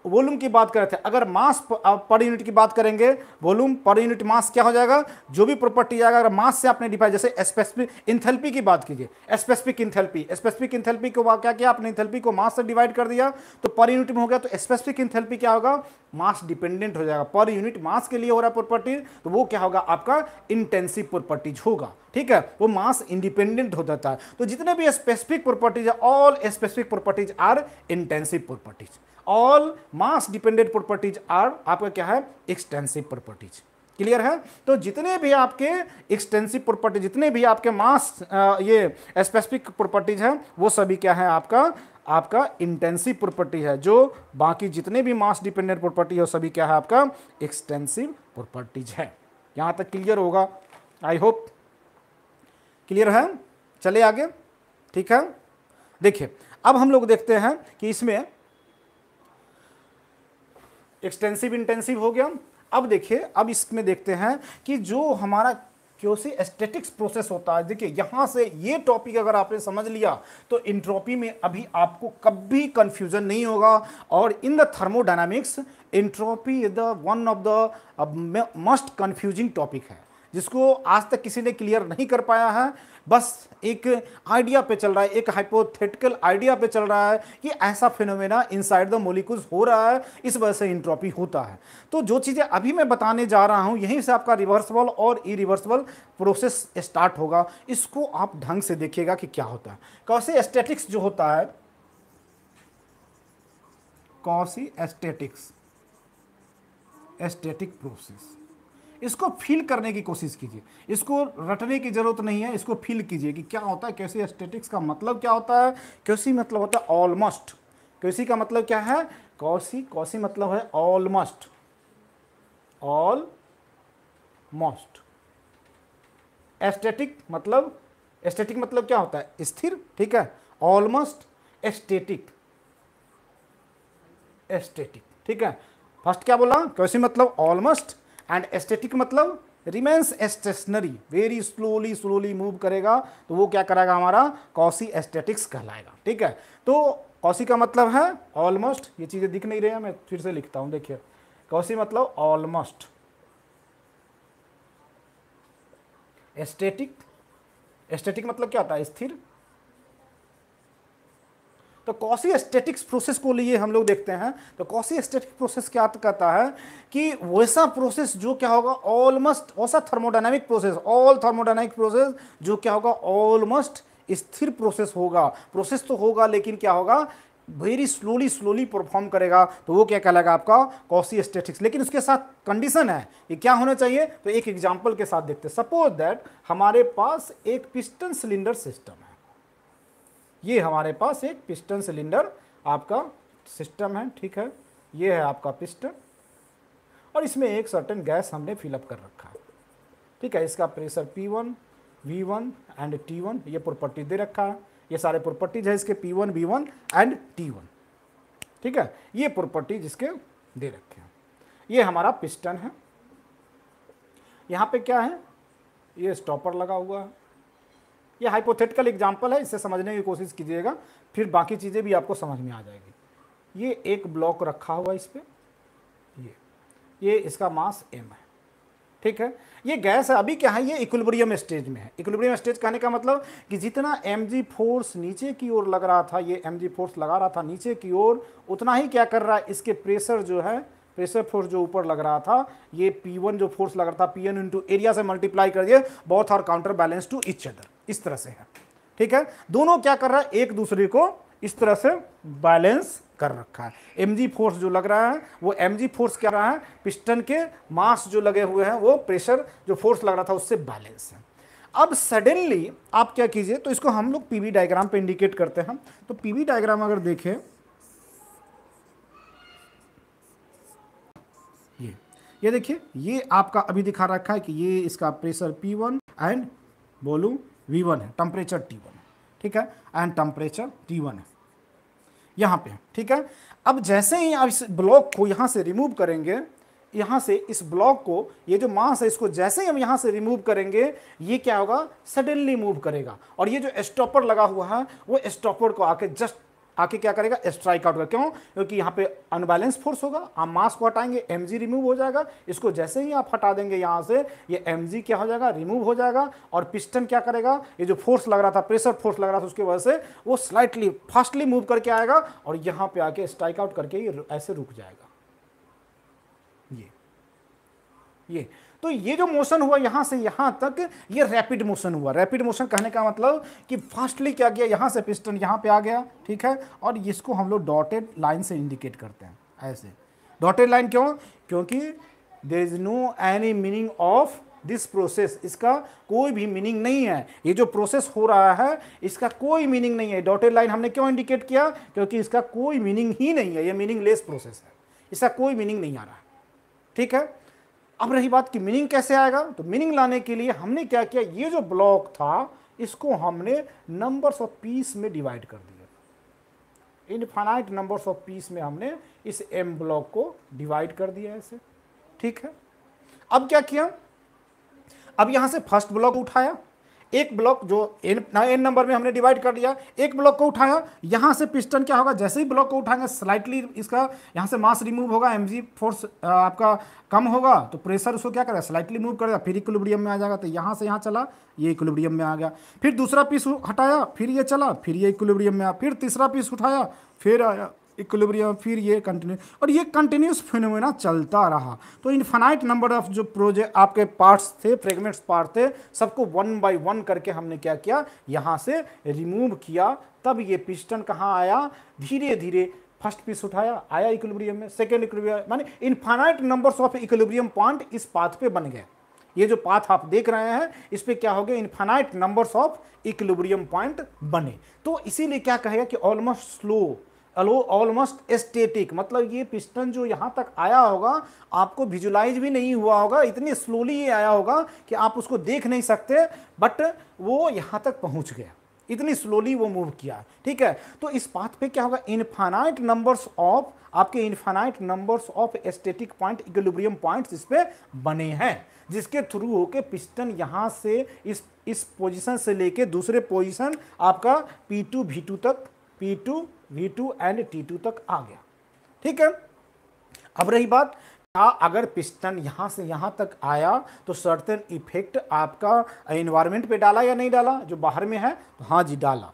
Speaker 1: वॉल्यूम की बात कर रहे थे अगर मास पर यूनिट की बात करेंगे वॉल्यूम पर यूनिट मास क्या हो जाएगा जो भी प्रॉपर्टी आएगा अगर मास से आपने डिफाइन जैसे स्पेसिफिक इंथेल्पी की बात कीजिए स्पेसिफिक इंथेल्पी स्पेसिफिक इंथेल्पी को क्या किया आपने इंथेल्पी को मास से डिवाइड कर दिया तो पर यूनिट में हो गया तो स्पेसिफिक इंथेल्पी क्या होगा मास डिपेंडेंट हो जाएगा पर यूनिट मास के लिए हो रहा है प्रॉपर्टी तो वो क्या होगा आपका इंटेंसिव प्रॉपर्टीज होगा ठीक है वो मास इंडिपेंडेंट हो जाता है तो जितने भी स्पेसिफिक प्रॉपर्टीज है all specific properties are intensive properties all mass dependent properties are आपका क्या है एक्सटेंसिव प्रॉपर्टीज क्लियर है तो जितने भी आपके एक्सटेंसिव प्रॉपर्टी जितने भी आपके मास ये स्पेसिफिक प्रॉपर्टीज हैं वो सभी क्या है आपका आपका इंटेंसिव प्रॉपर्टी है जो बाकी जितने भी मास डिपेंडेंट प्रॉपर्टी है सभी क्या है आपका एक्सटेंसिव प्रॉपर्टीज है यहां तक क्लियर होगा आई होप क्लियर है चले आगे ठीक है देखिए अब हम लोग देखते हैं कि इसमें एक्सटेंसिव इंटेंसिव हो गया अब देखिए अब इसमें देखते हैं कि जो हमारा क्योंसी एस्टेटिक्स प्रोसेस होता है देखिए यहां से ये टॉपिक अगर आपने समझ लिया तो इंट्रोपी में अभी आपको कभी कंफ्यूजन नहीं होगा और in the thermodynamics entropy is the one of the most confusing topic है जिसको आज तक किसी ने क्लियर नहीं कर पाया है बस एक आइडिया पे चल रहा है एक हाइपोथेटिकल आइडिया पे चल रहा है कि ऐसा फिनोमेना इनसाइड द मोलिकुल्स हो रहा है इस वजह से इंट्रॉपी होता है तो जो चीज़ें अभी मैं बताने जा रहा हूँ यहीं से आपका रिवर्सबल और ई रिवर्सबल प्रोसेस स्टार्ट होगा इसको आप ढंग से देखिएगा कि क्या होता है कैसे एस्टेटिक्स जो होता है कौसी एस्टेटिक्स एस्टेटिक प्रोसेस इसको फील करने की कोशिश कीजिए इसको रटने की ज़रूरत नहीं है इसको फील कीजिए कि क्या होता है क्योसी स्टेटिक्स का मतलब क्या होता है कैसी मतलब होता है ऑलमोस्ट कैसी का मतलब क्या है कौसी कौसी मतलब है ऑलमोस्ट ऑल मोस्ट एस्टेटिक मतलब एस्टेटिक मतलब क्या होता है स्थिर ठीक है ऑलमोस्ट एस्टेटिक एस्टेटिक ठीक है फर्स्ट क्या बोला कैसी मतलब ऑलमोस्ट एंड एस्टेटिक मतलब remains stationary very slowly slowly move करेगा तो वो क्या करेगा हमारा कॉसी एस्टेटिक्स कहलाएगा ठीक है तो कौशी का मतलब है ऑलमोस्ट ये चीज़ें दिख नहीं रही है मैं फिर से लिखता हूं देखिए कौशी मतलब ऑलमोस्ट एस्टेटिक एस्टेटिक मतलब क्या होता है स्थिर तो कॉसी एस्टेटिक्स प्रोसेस को लिए हम लोग देखते हैं तो कॉसी एस्टेटिक प्रोसेस क्या कहता है कि वैसा प्रोसेस जो क्या होगा ऑलमोस्ट वैसा thermodynamic process all thermodynamic process जो क्या होगा ऑलमोस्ट स्थिर प्रोसेस होगा प्रोसेस तो होगा लेकिन क्या होगा वेरी स्लोली स्लोली परफॉर्म करेगा तो वो क्या कहलाएगा आपका कॉसी स्टेटिक्स लेकिन उसके साथ कंडीशन है ये क्या होना चाहिए तो एक एग्जाम्पल के साथ देखते हैं सपोज दैट हमारे पास एक पिस्टन सिलेंडर सिस्टम ये हमारे पास एक पिस्टन सिलेंडर आपका सिस्टम है ठीक है ये है आपका पिस्टन और इसमें एक सर्टन गैस हमने फिलअप कर रखा है ठीक है इसका pressure P1, V1 and T1 ये प्रॉपर्टी दे रखा है ये सारे प्रॉपर्टीज है इसके P1, V1 एंड T1 ठीक है ये प्रॉपर्टीज इसके दे रखे हैं ये हमारा पिस्टन है यहाँ पे क्या है ये स्टॉपर लगा हुआ है ये हाइपोथेटिकल एग्जाम्पल है इसे समझने की कोशिश कीजिएगा फिर बाकी चीज़ें भी आपको समझ में आ जाएगी ये एक ब्लॉक रखा हुआ इस पर ये ये इसका मास एम है ठीक है ये गैस है अभी क्या है ये इक्वलब्रियम स्टेज में है इक्वलब्रियम स्टेज कहने का मतलब कि जितना एम जी फोर्स नीचे की ओर लग रहा था ये एम जी फोर्स लगा रहा था नीचे की ओर उतना ही क्या कर रहा है इसके प्रेशर जो है प्रेशर फोर्स जो ऊपर लग रहा था ये पी जो फोर्स लग रहा था पी वन एरिया से मल्टीप्लाई कर दिए बहुत are counter balance to each other इस तरह से है ठीक है दोनों क्या कर रहा है एक दूसरे को इस तरह से बैलेंस कर रखा है एम फोर्स जो लग रहा है वो एम फोर्स क्या रहा है पिस्टन के मास जो लगे हुए हैं वो प्रेशर जो फोर्स लग रहा था उससे बैलेंस है अब सडनली आप क्या कीजिए तो इसको हम लोग पीवी डायग्राम पे इंडिकेट करते हैं तो पीवी डायग्राम अगर देखें ये ये देखिए ये आपका अभी दिखा रखा है कि ये इसका pressure P1 and volume V one है टेम्परेचर टी वन ठीक है एंड टम्परेचर टी वन है यहाँ पे ठीक है अब जैसे ही आप इस ब्लॉक को यहाँ से रिमूव करेंगे यहाँ से इस ब्लॉक को ये जो मास है इसको जैसे ही हम यहाँ से रिमूव करेंगे ये क्या होगा सडनली मूव करेगा और ये जो स्टॉपर लगा हुआ है वो स्टॉपर को आके जस्ट आके क्या करेगा स्ट्राइक आउट होगा क्यों क्योंकि यहाँ पे अनबैलेंस फोर्स होगा आप मास को हटाएंगे एम रिमूव हो जाएगा इसको जैसे ही आप हटा देंगे यहाँ से ये एम क्या हो जाएगा रिमूव हो जाएगा और पिस्टन क्या करेगा ये जो फोर्स लग रहा था प्रेशर फोर्स लग रहा था उसकी वजह से वो स्लाइटली फास्टली मूव करके आएगा और यहाँ पर आके स्ट्राइक आउट करके ये ऐसे रुक जाएगा ये ये तो ये जो मोशन हुआ यहाँ से यहाँ तक ये रैपिड मोशन हुआ रैपिड मोशन कहने का मतलब कि फास्टली क्या गया यहाँ से पिस्टन यहाँ पे आ गया ठीक है और इसको हम लोग डॉटेड लाइन से इंडिकेट करते हैं ऐसे डॉटेड लाइन क्यों क्योंकि there is no any meaning of this process इसका कोई भी मीनिंग नहीं है ये जो प्रोसेस हो रहा है इसका कोई मीनिंग नहीं है डॉटेड लाइन हमने क्यों इंडिकेट किया क्योंकि इसका कोई मीनिंग ही नहीं है ये मीनिंग प्रोसेस है इसका कोई मीनिंग नहीं आ रहा ठीक है अब रही बात कि मीनिंग कैसे आएगा तो मीनिंग लाने के लिए हमने क्या किया ये जो ब्लॉक था इसको हमने नंबर्स ऑफ पीस में डिवाइड कर दिया इनफाइनाइट नंबर्स ऑफ पीस में हमने इस एम ब्लॉक को डिवाइड कर दिया ऐसे ठीक है अब क्या किया अब यहां से फर्स्ट ब्लॉक उठाया एक ब्लॉक जो एन एन नंबर में हमने डिवाइड कर लिया एक ब्लॉक को उठाया यहाँ से पिस्टन क्या होगा जैसे ही ब्लॉक को उठाएंगे स्लाइटली इसका यहाँ से मास रिमूव होगा एम फोर्स आपका कम होगा तो प्रेशर उसको क्या करेगा स्लाइटली मूव करेगा फिर इक्विलिब्रियम में आ जाएगा तो यहाँ से यहाँ चला ये इक्विलिब्रियम में आ गया फिर दूसरा पीस हटाया फिर ये चला फिर ये इक्विलिब्रियम में आया फिर तीसरा पीस उठाया फिर इक्वलिब्रियम फिर ये कंटिन्यू और ये कंटिन्यूस फिनोमेना चलता रहा तो इनफाइनाइट नंबर ऑफ जो प्रोजे आपके पार्ट्स थे फ्रेगमेंट्स पार्ट थे सबको वन बाय वन करके हमने क्या किया यहाँ से रिमूव किया तब ये पिस्टन कहाँ आया धीरे धीरे फर्स्ट पीस उठाया आया इक्वलिब्रियम में सेकेंड इक्वलिब्रियम माने infinite number of equilibrium point इस पाथ पे बन गए ये जो पाथ आप देख रहे हैं इस पर क्या हो गया infinite numbers of equilibrium point बने तो इसीलिए क्या कहेगा कि ऑलमोस्ट स्लो ऑलमोस्ट स्टेटिक मतलब ये पिस्टन जो यहाँ तक आया होगा आपको विजुलाइज भी नहीं हुआ होगा इतनी स्लोली ये आया होगा कि आप उसको देख नहीं सकते बट वो यहाँ तक पहुँच गया इतनी स्लोली वो मूव किया ठीक है तो इस बात पे क्या होगा इन्फानाइट नंबर्स ऑफ आपके infinite numbers of static point equilibrium point इस पर बने हैं जिसके थ्रू होके पिस्टन यहाँ से इस इस पोजीशन से लेके दूसरे पोजीशन आपका P2 V2 तक P2, V2 एंड T2 तक आ गया ठीक है अब रही बात क्या अगर पिस्टन यहाँ से यहाँ तक आया तो सर्टन इफेक्ट आपका इन्वायरमेंट पे डाला या नहीं डाला जो बाहर में है तो हाँ जी डाला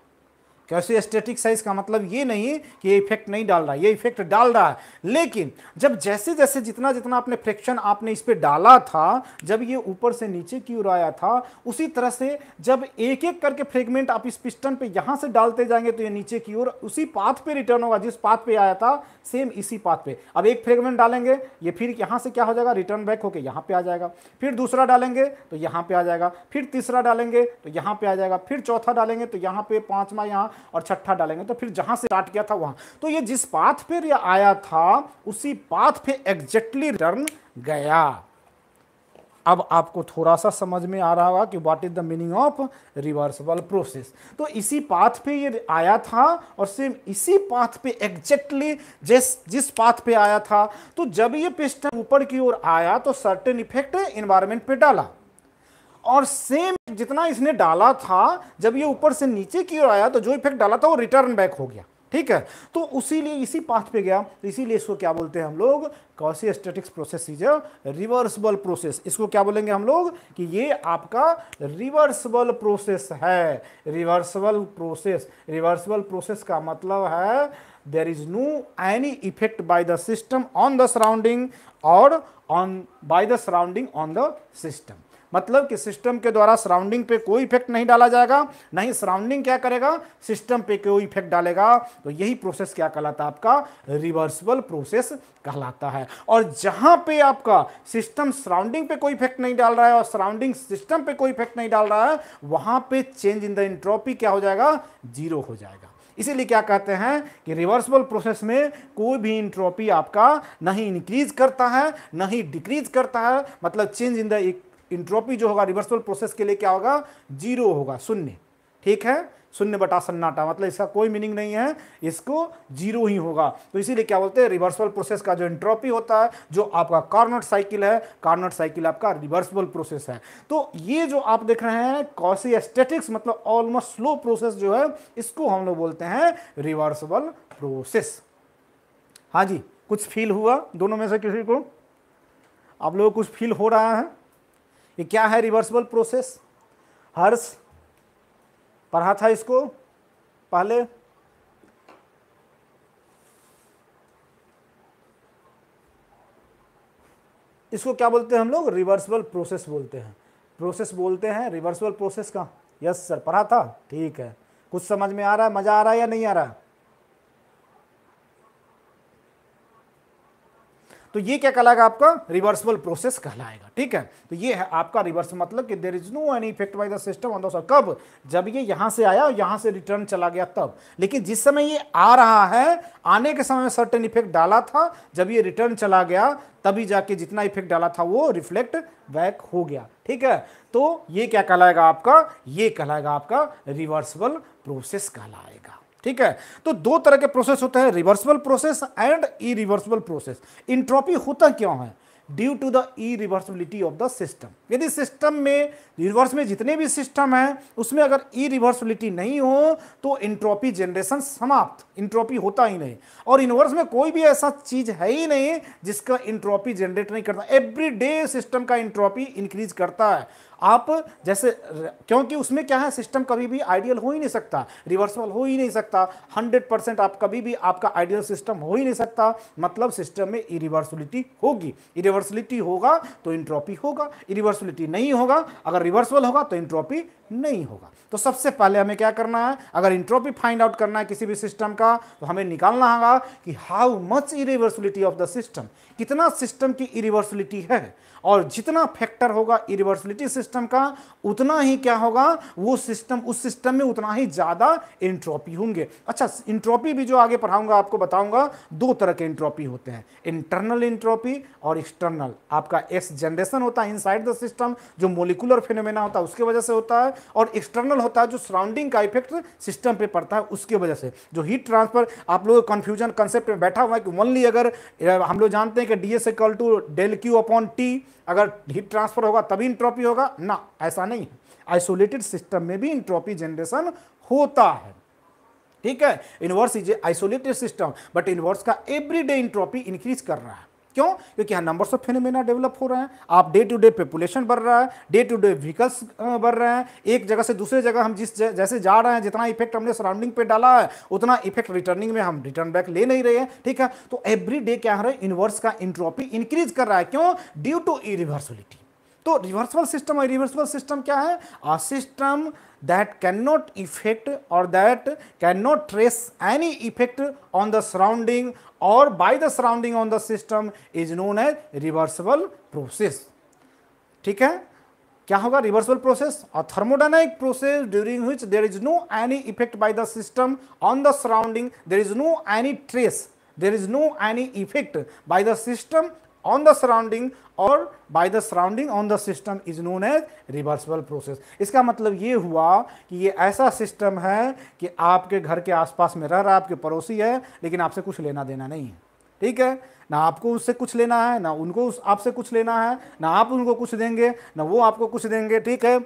Speaker 1: कैसे स्टेटिक साइज का मतलब ये नहीं कि ये इफेक्ट नहीं डाल रहा ये इफेक्ट डाल रहा है लेकिन जब जैसे जैसे जितना जितना आपने फ्रिक्शन आपने इस पर डाला था जब ये ऊपर से नीचे की ओर आया था उसी तरह से जब एक एक करके फ्रेगमेंट आप इस पिस्टन पे यहाँ से डालते जाएंगे तो ये नीचे की ओर उसी पाथ पे रिटर्न होगा जिस पाथ पे आया था सेम इसी पाथ पे अब एक फ्रेगमेंट डालेंगे ये फिर यहाँ से क्या हो जाएगा रिटर्न बैक होकर यहाँ पर आ जाएगा फिर दूसरा डालेंगे तो यहाँ पर आ जाएगा फिर तीसरा डालेंगे तो यहाँ पर आ जाएगा फिर चौथा डालेंगे तो यहाँ पर पाँचवा यहाँ और छठा डालेंगे तो फिर जहां से स्टार्ट किया था वहां तो ये जिस पाथ पे ये आया था उसी पाथ पे एग्जैक्टली रन गया अब आपको थोड़ा सा समझ में आ रहा होगा कि what is the meaning of reversible process तो इसी पाथ पे ये आया था और सेम इसी पाथ पे एग्जैक्टली जिस जिस पाथ पे आया था तो जब ये पिस्टन ऊपर की ओर आया तो सर्टेन इफेक्ट एनवायरमेंट पे डाला और सेम जितना इसने डाला था जब ये ऊपर से नीचे की ओर आया तो जो इफेक्ट डाला था वो रिटर्न बैक हो गया ठीक है तो उसीलिए इसी पाथ पे गया तो इसीलिए इसको क्या बोलते हैं हम लोग quasi statics process is a reversible process इसको क्या बोलेंगे हम लोग कि ये आपका रिवर्सबल प्रोसेस है रिवर्सबल प्रोसेस रिवर्सबल प्रोसेस का मतलब है there is no any effect by the system on the surrounding और on by the surrounding on the system मतलब कि सिस्टम के द्वारा सराउंडिंग पे कोई इफेक्ट नहीं डाला जाएगा नहीं सराउंडिंग क्या करेगा सिस्टम पे कोई इफेक्ट डालेगा तो यही प्रोसेस क्या कहलाता है आपका रिवर्सिबल प्रोसेस कहलाता है और जहां पे आपका सिस्टम सराउंडिंग पे कोई इफेक्ट नहीं डाल रहा है और सराउंडिंग सिस्टम पे कोई इफेक्ट नहीं डाल रहा है वहां पर चेंज इन द इंट्रोपी क्या हो जाएगा जीरो हो जाएगा इसीलिए क्या कहते हैं कि रिवर्सिबल प्रोसेस में कोई भी इंट्रोपी आपका नहीं इंक्रीज करता है नहीं डिक्रीज करता है मतलब चेंज इन द इंट्रोपी जो होगा रिवर्सल प्रोसेस के लिए क्या होगा जीरो होगा शून्य ठीक है शून्य बटा सन्नाटा मतलब इसका कोई मीनिंग नहीं है इसको जीरो ही होगा तो इसीलिए क्या बोलते हैं रिवर्सल प्रोसेस का जो इंट्रॉपी होता है जो आपका कार्नोट साइकिल है कार्नोट साइकिल आपका रिवर्सबल प्रोसेस है तो ये जो आप देख रहे हैं कॉसी एस्टेटिक्स मतलब ऑलमोस्ट स्लो प्रोसेस जो है इसको हम लोग बोलते हैं रिवर्सबल प्रोसेस हाँ जी कुछ फील हुआ दोनों में से किसी को आप लोगों को कुछ फील हो रहा है ये क्या है रिवर्सिबल प्रोसेस हर्ष पढ़ा था इसको पहले इसको क्या बोलते हैं हम लोग रिवर्सिबल प्रोसेस बोलते हैं प्रोसेस बोलते हैं रिवर्सिबल प्रोसेस का यस सर पढ़ा था ठीक है कुछ समझ में आ रहा है मज़ा आ रहा है या नहीं आ रहा है तो ये क्या कहलाएगा आपका रिवर्सिबल प्रोसेस कहलाएगा ठीक है तो ये है आपका रिवर्स मतलब कि there is no any effect by the system on the कब जब ये यहाँ से आया और यहाँ से रिटर्न चला गया तब लेकिन जिस समय ये आ रहा है आने के समय सर्टन इफेक्ट डाला था जब ये रिटर्न चला गया तभी जाके जितना इफेक्ट डाला था वो रिफ्लेक्ट बैक हो गया ठीक है तो ये क्या कहलाएगा आपका ये कहलाएगा आपका रिवर्सिबल प्रोसेस कहलाएगा ठीक है तो दो तरह के प्रोसेस होते हैं reversible process and irreversible process entropy होता क्यों है due to the irreversibility of the system यदि सिस्टम में रिवर्स में जितने भी सिस्टम हैं उसमें अगर ई रिवर्सिबिलिटी नहीं हो तो इंट्रोपी जनरेशन समाप्त इंट्रोपी होता ही नहीं और यूनिवर्स में कोई भी ऐसा चीज है ही नहीं जिसका इंट्रोपी जनरेट नहीं करता एवरी डे सिस्टम का इंट्रोपी इंक्रीज करता है आप जैसे क्योंकि उसमें क्या है सिस्टम कभी भी आइडियल हो ही नहीं सकता रिवर्सल हो ही नहीं सकता हंड्रेड परसेंट आप कभी भी आपका आइडियल सिस्टम हो ही नहीं सकता मतलब सिस्टम में इरिवर्सिबिलिटी होगी इरिवर्सिबिलिटी होगा तो इंट्रॉपी होगा इरिवर्सिबिलिटी नहीं होगा अगर रिवर्सल होगा तो इंट्रॉपी नहीं होगा तो सबसे पहले हमें क्या करना है अगर इंट्रॉपी फाइंड आउट करना है किसी भी सिस्टम का तो हमें निकालना होगा कि how much irreversibility of the system कितना सिस्टम की इरिवर्सिबिलिटी है और जितना फैक्टर होगा इरिवर्सिलिटी सिस्टम का उतना ही क्या होगा वो सिस्टम उस सिस्टम में उतना ही ज़्यादा इंट्रोपी होंगे अच्छा इंट्रोपी भी जो आगे पढ़ाऊंगा आपको बताऊंगा दो तरह के इंट्रोपी होते हैं इंटरनल इंट्रोपी और एक्सटर्नल आपका एक्स जनरेशन होता है इनसाइड द सिस्टम जो मोलिकुलर फिनोमेना होता है उसके वजह से होता है और एक्सटर्नल होता है जो सराउंडिंग का इफेक्ट सिस्टम पर पड़ता है उसके वजह से जो हीट ट्रांसफर आप लोग कंफ्यूजन कंसेप्ट में बैठा हुआ है कि ओनली अगर हम लोग जानते हैं कि D S equal to del Q upon T अगर हीट ट्रांसफर होगा तभी इंट्रॉपी होगा ना ऐसा नहीं है आइसोलेटेड सिस्टम में भी इंट्रॉपी जनरेशन होता है ठीक है universe is a isolated system but universe का एवरीडे इंट्रॉपी इंक्रीज कर रहा है क्यों क्योंकि यहाँ नंबर्स ऑफ फिनोमेना डेवलप हो रहे हैं आप डे टू डे पॉपुलेशन बढ़ रहा है डे टू डे व्हीकल्स बढ़ रहे हैं एक जगह से दूसरे जगह हम जिस जैसे जा रहे हैं जितना इफेक्ट हमने सराउंडिंग पे डाला है उतना इफेक्ट रिटर्निंग में हम रिटर्न बैक ले नहीं रहे हैं ठीक है तो एवरी डे क्या है इनवर्स का इंट्रोपी इंक्रीज कर रहा है क्यों ड्यू टू इरिवर्सिबिलिटी तो रिवर्सिबल सिस्टम और रिवर्सिबल सिस्टम क्या है a system that can not effect और that can not trace any effect on the surrounding और by the surrounding on the system is known as reversible process ठीक है क्या होगा रिवर्सिबल प्रोसेस और thermodynamic process during which there is no any effect by the system on the surrounding there is no any trace there is no any effect by the system on the surrounding और by the surrounding on the system is known as reversible process इसका मतलब ये हुआ कि ये ऐसा system है कि आपके घर के आसपास में रह रहा आपके पड़ोसी है लेकिन आपसे कुछ लेना देना नहीं है ठीक है ना आपको उससे कुछ लेना है ना उनको उस आपसे कुछ लेना है ना आप उनको कुछ देंगे ना वो आपको कुछ देंगे ठीक है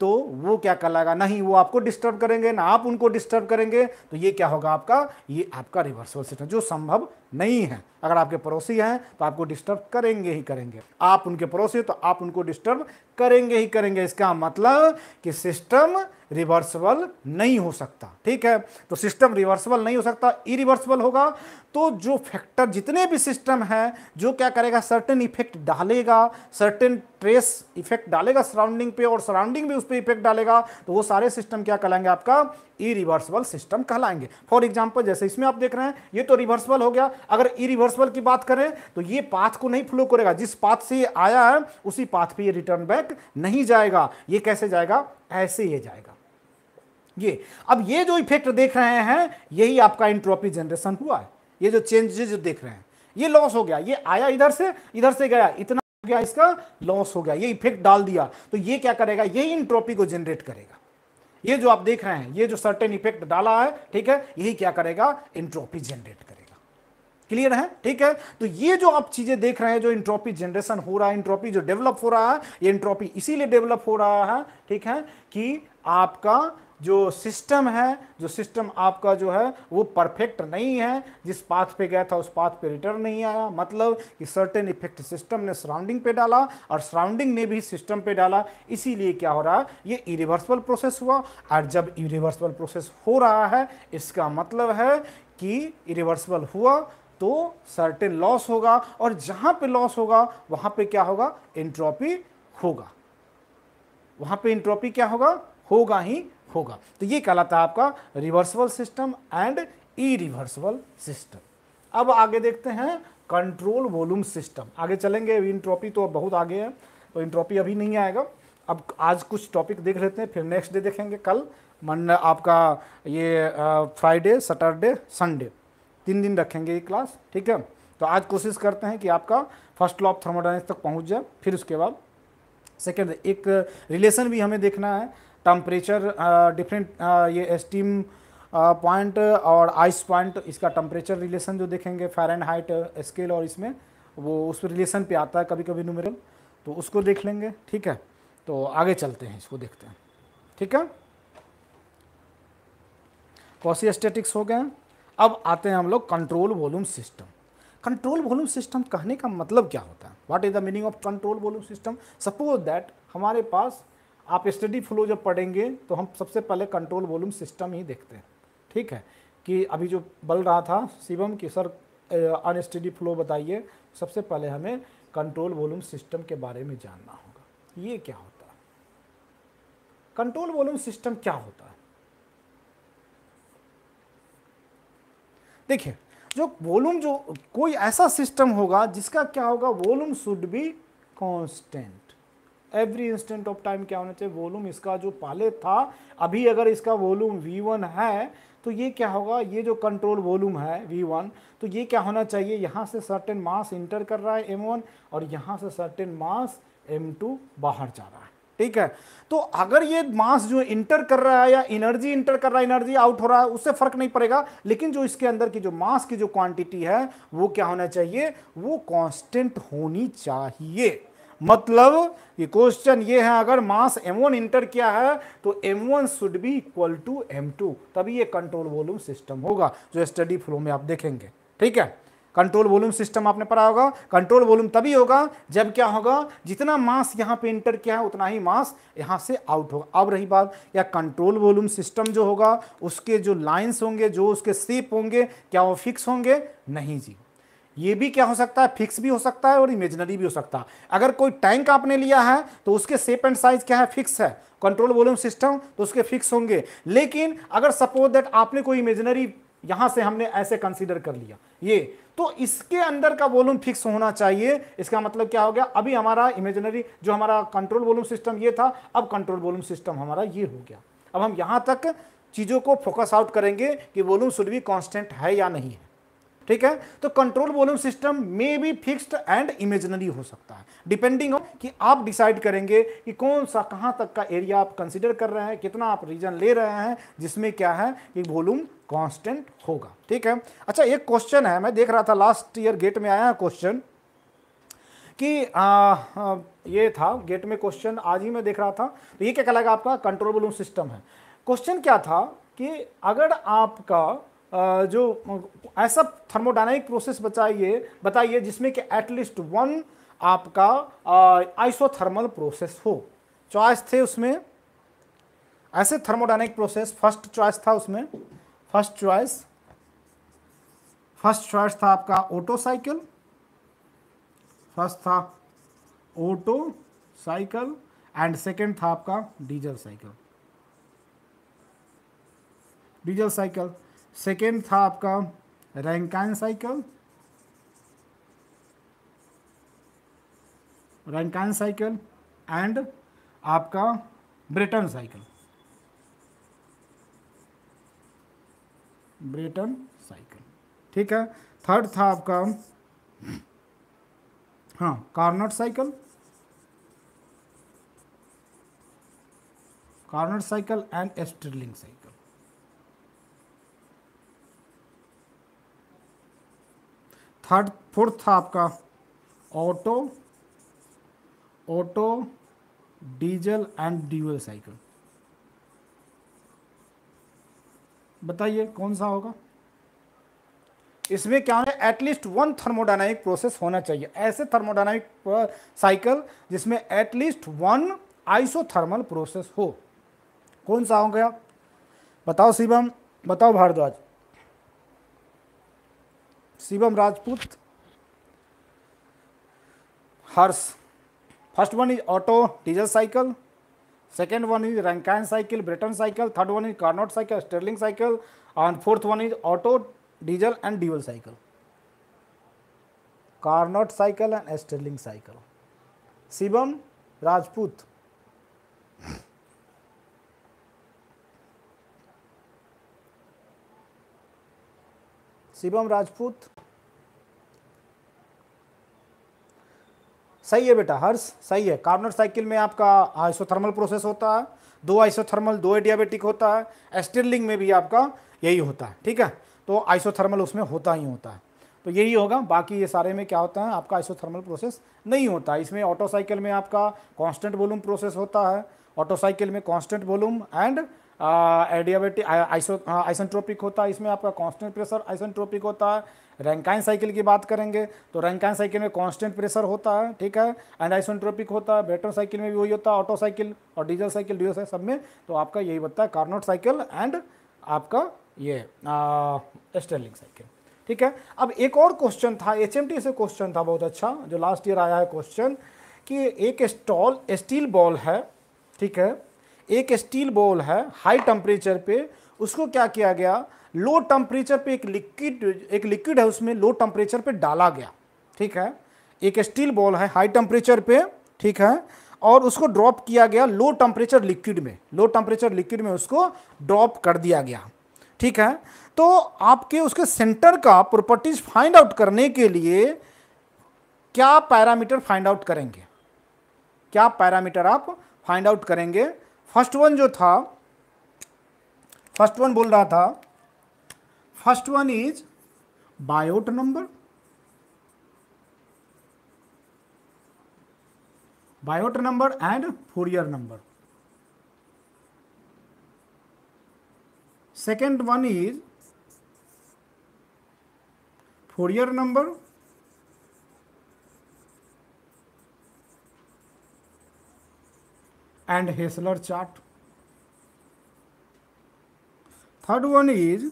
Speaker 1: तो वो क्या कहलाएगा नहीं वो आपको डिस्टर्ब करेंगे ना आप उनको डिस्टर्ब करेंगे तो ये क्या होगा आपका ये आपका रिवर्सल सिस्टम जो संभव नहीं है अगर आपके पड़ोसी हैं तो आपको डिस्टर्ब करेंगे ही करेंगे आप उनके पड़ोसी तो आप उनको डिस्टर्ब करेंगे ही करेंगे इसका मतलब कि सिस्टम रिवर्सिबल नहीं हो सकता ठीक है तो सिस्टम रिवर्सिबल नहीं हो सकता इरिवर्सिबल होगा तो जो फैक्टर जितने भी सिस्टम हैं जो क्या करेगा सर्टेन इफेक्ट डालेगा सर्टेन ट्रेस इफेक्ट डालेगा सराउंडिंग पे और सराउंडिंग भी उस पर इफेक्ट डालेगा तो वो सारे सिस्टम क्या कहलाएंगे आपका ई रिवर्सिबल सिस्टम कहलाएंगे फॉर एग्जाम्पल जैसे इसमें आप देख रहे हैं ये तो रिवर्सिबल हो गया अगर ई रिवर्सिबल की बात करें तो ये पाथ को नहीं फ्लो करेगा जिस पाथ से ये आया है उसी पाथ पर ये रिटर्न बैक नहीं जाएगा ये कैसे जाएगा ऐसे ये जाएगा ये अब ये जो इफेक्ट देख रहे हैं यही आपका इंट्रोपी जनरेशन हुआ है ये जो चेंजेस देख रहे हैं ये लॉस हो गया ये आया इधर से इधर से गया इतना हो गया इसका लॉस हो गया ये इफेक्ट डाल दिया तो ये क्या करेगा यही इंट्रोपी को जनरेट करेगा ये जो आप देख रहे हैं ये जो सर्टेन इफेक्ट डाला है ठीक है यही क्या करेगा इंट्रोपी जनरेट करेगा क्लियर है ठीक है तो ये जो आप चीजें देख रहे हैं जो इंट्रोपी जनरेशन हो रहा है इंट्रोपी जो डेवलप हो रहा है ये इंट्रोपी इसीलिए डेवलप हो रहा है ठीक है कि आपका जो सिस्टम है जो सिस्टम आपका जो है वो परफेक्ट नहीं है जिस पाथ पे गया था उस पाथ पे रिटर्न नहीं आया मतलब कि सर्टेन इफेक्ट सिस्टम ने सराउंडिंग पे डाला और सराउंडिंग ने भी सिस्टम पे डाला इसीलिए क्या हो रहा है ये इरिवर्सबल प्रोसेस हुआ और जब इरिवर्सबल प्रोसेस हो रहा है इसका मतलब है कि इरिवर्सबल हुआ तो सर्टेन लॉस होगा और जहाँ पर लॉस होगा वहाँ पर क्या होगा एंट्रोपी होगा वहाँ पर इंट्रॉपी क्या होगा होगा ही होगा तो ये कहलाता है आपका reversible system and irreversible system अब आगे देखते हैं कंट्रोल वॉल्यूम सिस्टम आगे चलेंगे इंट्रॉपी तो बहुत आगे है तो इंट्रॉपी अभी नहीं आएगा अब आज कुछ टॉपिक देख लेते हैं फिर नेक्स्ट डे दे देखेंगे कल मन आपका ये फ्राइडे सैटरडे संडे तीन दिन रखेंगे ये क्लास ठीक है तो आज कोशिश करते हैं कि आपका फर्स्ट लॉ ऑफ थर्मोडाइनिक्स तक पहुंच जाए फिर उसके बाद सेकेंड एक रिलेशन भी हमें देखना है टम्परेचर डिफरेंट uh, uh, ये स्टीम पॉइंट uh, और आइस पॉइंट इसका टम्परेचर रिलेशन जो देखेंगे एंड हाइट स्केल और इसमें वो उस रिलेशन पे आता है कभी कभी न्यूमेरल तो उसको देख लेंगे ठीक है तो आगे चलते हैं इसको देखते हैं ठीक है कॉसी स्टेटिक्स हो गए अब आते हैं हम लोग control volume system control volume system कहने का मतलब क्या होता है what is the meaning of control volume system suppose that हमारे पास आप स्टडी फ्लो जब पढ़ेंगे तो हम सबसे पहले कंट्रोल वॉल्यूम सिस्टम ही देखते हैं ठीक है कि अभी जो बल रहा था शिवम कि सर अनस्टडी फ्लो बताइए सबसे पहले हमें कंट्रोल वॉल्यूम सिस्टम के बारे में जानना होगा ये क्या होता है कंट्रोल वॉल्यूम सिस्टम क्या होता है देखिए जो वॉल्यूम जो कोई ऐसा सिस्टम होगा जिसका क्या होगा volume should be constant every instant of time क्या होना चाहिए वॉल्यूम इसका जो पहले था अभी अगर इसका वॉल्यूम V1 है तो ये क्या होगा ये जो कंट्रोल वॉल्यूम है V1 तो ये क्या होना चाहिए यहाँ से सर्टेन मास इंटर कर रहा है M1 और यहाँ से सर्टेन मास M2 बाहर जा रहा है ठीक है तो अगर ये मास जो इंटर कर रहा है या एनर्जी इंटर कर रहा है एनर्जी आउट हो रहा है उससे फर्क नहीं पड़ेगा लेकिन जो इसके अंदर की जो मास की जो क्वांटिटी है वो क्या होना चाहिए वो कांस्टेंट होनी चाहिए मतलब ये क्वेश्चन ये है अगर मास m1 इंटर किया है तो m1 should be equal to m2 तभी ये कंट्रोल वॉल्यूम सिस्टम होगा जो स्टडी फ्लो में आप देखेंगे ठीक है कंट्रोल वॉल्यूम सिस्टम आपने पढ़ा होगा कंट्रोल वॉल्यूम तभी होगा जब क्या होगा जितना मास यहाँ पे इंटर किया है उतना ही मास यहाँ से आउट होगा अब रही बात या कंट्रोल वॉल्यूम सिस्टम जो होगा उसके जो लाइंस होंगे जो उसके शेप होंगे क्या वो फिक्स होंगे नहीं जी ये भी क्या हो सकता है फिक्स भी हो सकता है और इमेजनरी भी हो सकता है अगर कोई टैंक आपने लिया है तो उसके सेप एंड साइज क्या है फिक्स है कंट्रोल वॉल्यूम सिस्टम तो उसके फिक्स होंगे लेकिन अगर सपोज दैट आपने कोई इमेजनरी यहां से हमने ऐसे कंसिडर कर लिया ये तो इसके अंदर का वॉल्यूम फिक्स होना चाहिए इसका मतलब क्या हो गया अभी हमारा इमेजनरी जो हमारा कंट्रोल वॉल्यूम सिस्टम ये था अब कंट्रोल वॉल्यूम सिस्टम हमारा ये हो गया अब हम यहाँ तक चीज़ों को फोकस आउट करेंगे कि वॉल्यूम शुड भी कांस्टेंट है या नहीं है ठीक है तो कंट्रोल वॉल्यूम सिस्टम में भी फिक्स्ड एंड इमेजनरी हो सकता है डिपेंडिंग ऑन कि आप डिसाइड करेंगे कि कौन सा कहां तक का एरिया आप कंसिडर कर रहे हैं कितना आप रीजन ले रहे हैं जिसमें क्या है कि वॉल्यूम कांस्टेंट होगा ठीक है अच्छा एक क्वेश्चन है मैं देख रहा था लास्ट ईयर गेट में आया क्वेश्चन कि आ, ये था गेट में क्वेश्चन आज ही मैं देख रहा था तो ये क्या कहलाएगा आपका कंट्रोल वॉल्यूम सिस्टम है क्वेश्चन क्या था कि अगर आपका जो ऐसा थर्मोडाइनिक प्रोसेस बताइए बताइए जिसमें कि एटलीस्ट वन आपका आइसोथर्मल प्रोसेस हो चॉइस थे उसमें ऐसे थर्मोडाइनिक प्रोसेस फर्स्ट चॉइस था उसमें फर्स्ट चॉइस फर्स्ट चॉइस था आपका ऑटो साइकिल फर्स्ट था ऑटो साइकिल एंड सेकंड था आपका diesel cycle diesel cycle second था आपका Rankine cycle Rankine cycle and आपका ब्रिटन साइकिल ब्रिटन साइकिल ठीक है थर्ड था आपका हाँ Carnot cycle Carnot cycle and Stirling cycle third fourth था आपका Otto Otto diesel and dual cycle बताइए कौन सा होगा इसमें क्या है एटलीस्ट वन थर्मोडाइनमिक प्रोसेस होना चाहिए ऐसे थर्मोडाइनमिक साइकिल uh, जिसमें एटलीस्ट वन आइसोथर्मल प्रोसेस हो कौन सा हो गया बताओ शिवम बताओ Bhardwaj Shivam Rajput Harsh first one is Otto diesel cycle second one is Rankine cycle Brayton cycle third one is Carnot cycle Stirling cycle and fourth one is Otto diesel and dual cycle Carnot cycle and sterling cycle Shivam Rajput Shivam Rajput सही है बेटा हर्ष सही है कार्बनर cycle में आपका isothermal process होता है दो आइसोथर्मल दो एडियाबेटिक होता है एस्टिरलिंग में भी आपका यही होता है ठीक है तो आइसोथर्मल उसमें होता ही होता है तो यही होगा बाकी ये सारे में क्या होता है आपका आइसोथर्मल प्रोसेस नहीं होता इसमें ऑटोसाइकिल में आपका कांस्टेंट वॉल्यूम प्रोसेस होता है ऑटोसाइकिल में constant volume and adiabatic iso isentropic होता है इसमें आपका कांस्टेंट प्रेशर आइसेंट्रोपिक होता है रैंकाइन साइकिल की बात करेंगे तो रैंकाइन साइकिल में कांस्टेंट प्रेशर होता है ठीक है एंड आइसोट्रोपिक होता है बेटर साइकिल में भी वही होता है ऑटो साइकिल और डीजल साइकिल साइकिल सब में तो आपका यही बता है कार्नोट साइकिल एंड आपका ये स्टेलिंग साइकिल ठीक है अब एक और क्वेश्चन था एच से क्वेश्चन था बहुत अच्छा जो लास्ट ईयर आया है क्वेश्चन कि एक स्टॉल स्टील बॉल है ठीक है एक स्टील बॉल है हाई टेम्परेचर पे उसको क्या किया गया लो टेम्परेचर पे एक लिक्विड एक लिक्विड है उसमें लो टेम्परेचर पे डाला गया ठीक है एक स्टील बॉल है हाई टेम्परेचर पे ठीक है और उसको ड्रॉप किया गया लो टेम्परेचर लिक्विड में लो टेम्परेचर लिक्विड में उसको ड्रॉप कर दिया गया ठीक है तो आपके उसके सेंटर का प्रॉपर्टीज फाइंड आउट करने के लिए क्या पैरामीटर फाइंड आउट करेंगे क्या पैरामीटर आप फाइंड आउट करेंगे फर्स्ट वन जो था फर्स्ट वन बोल रहा था First one is biot number. biot number and Fourier number. Second one is Fourier number and Hessler chart. Third one is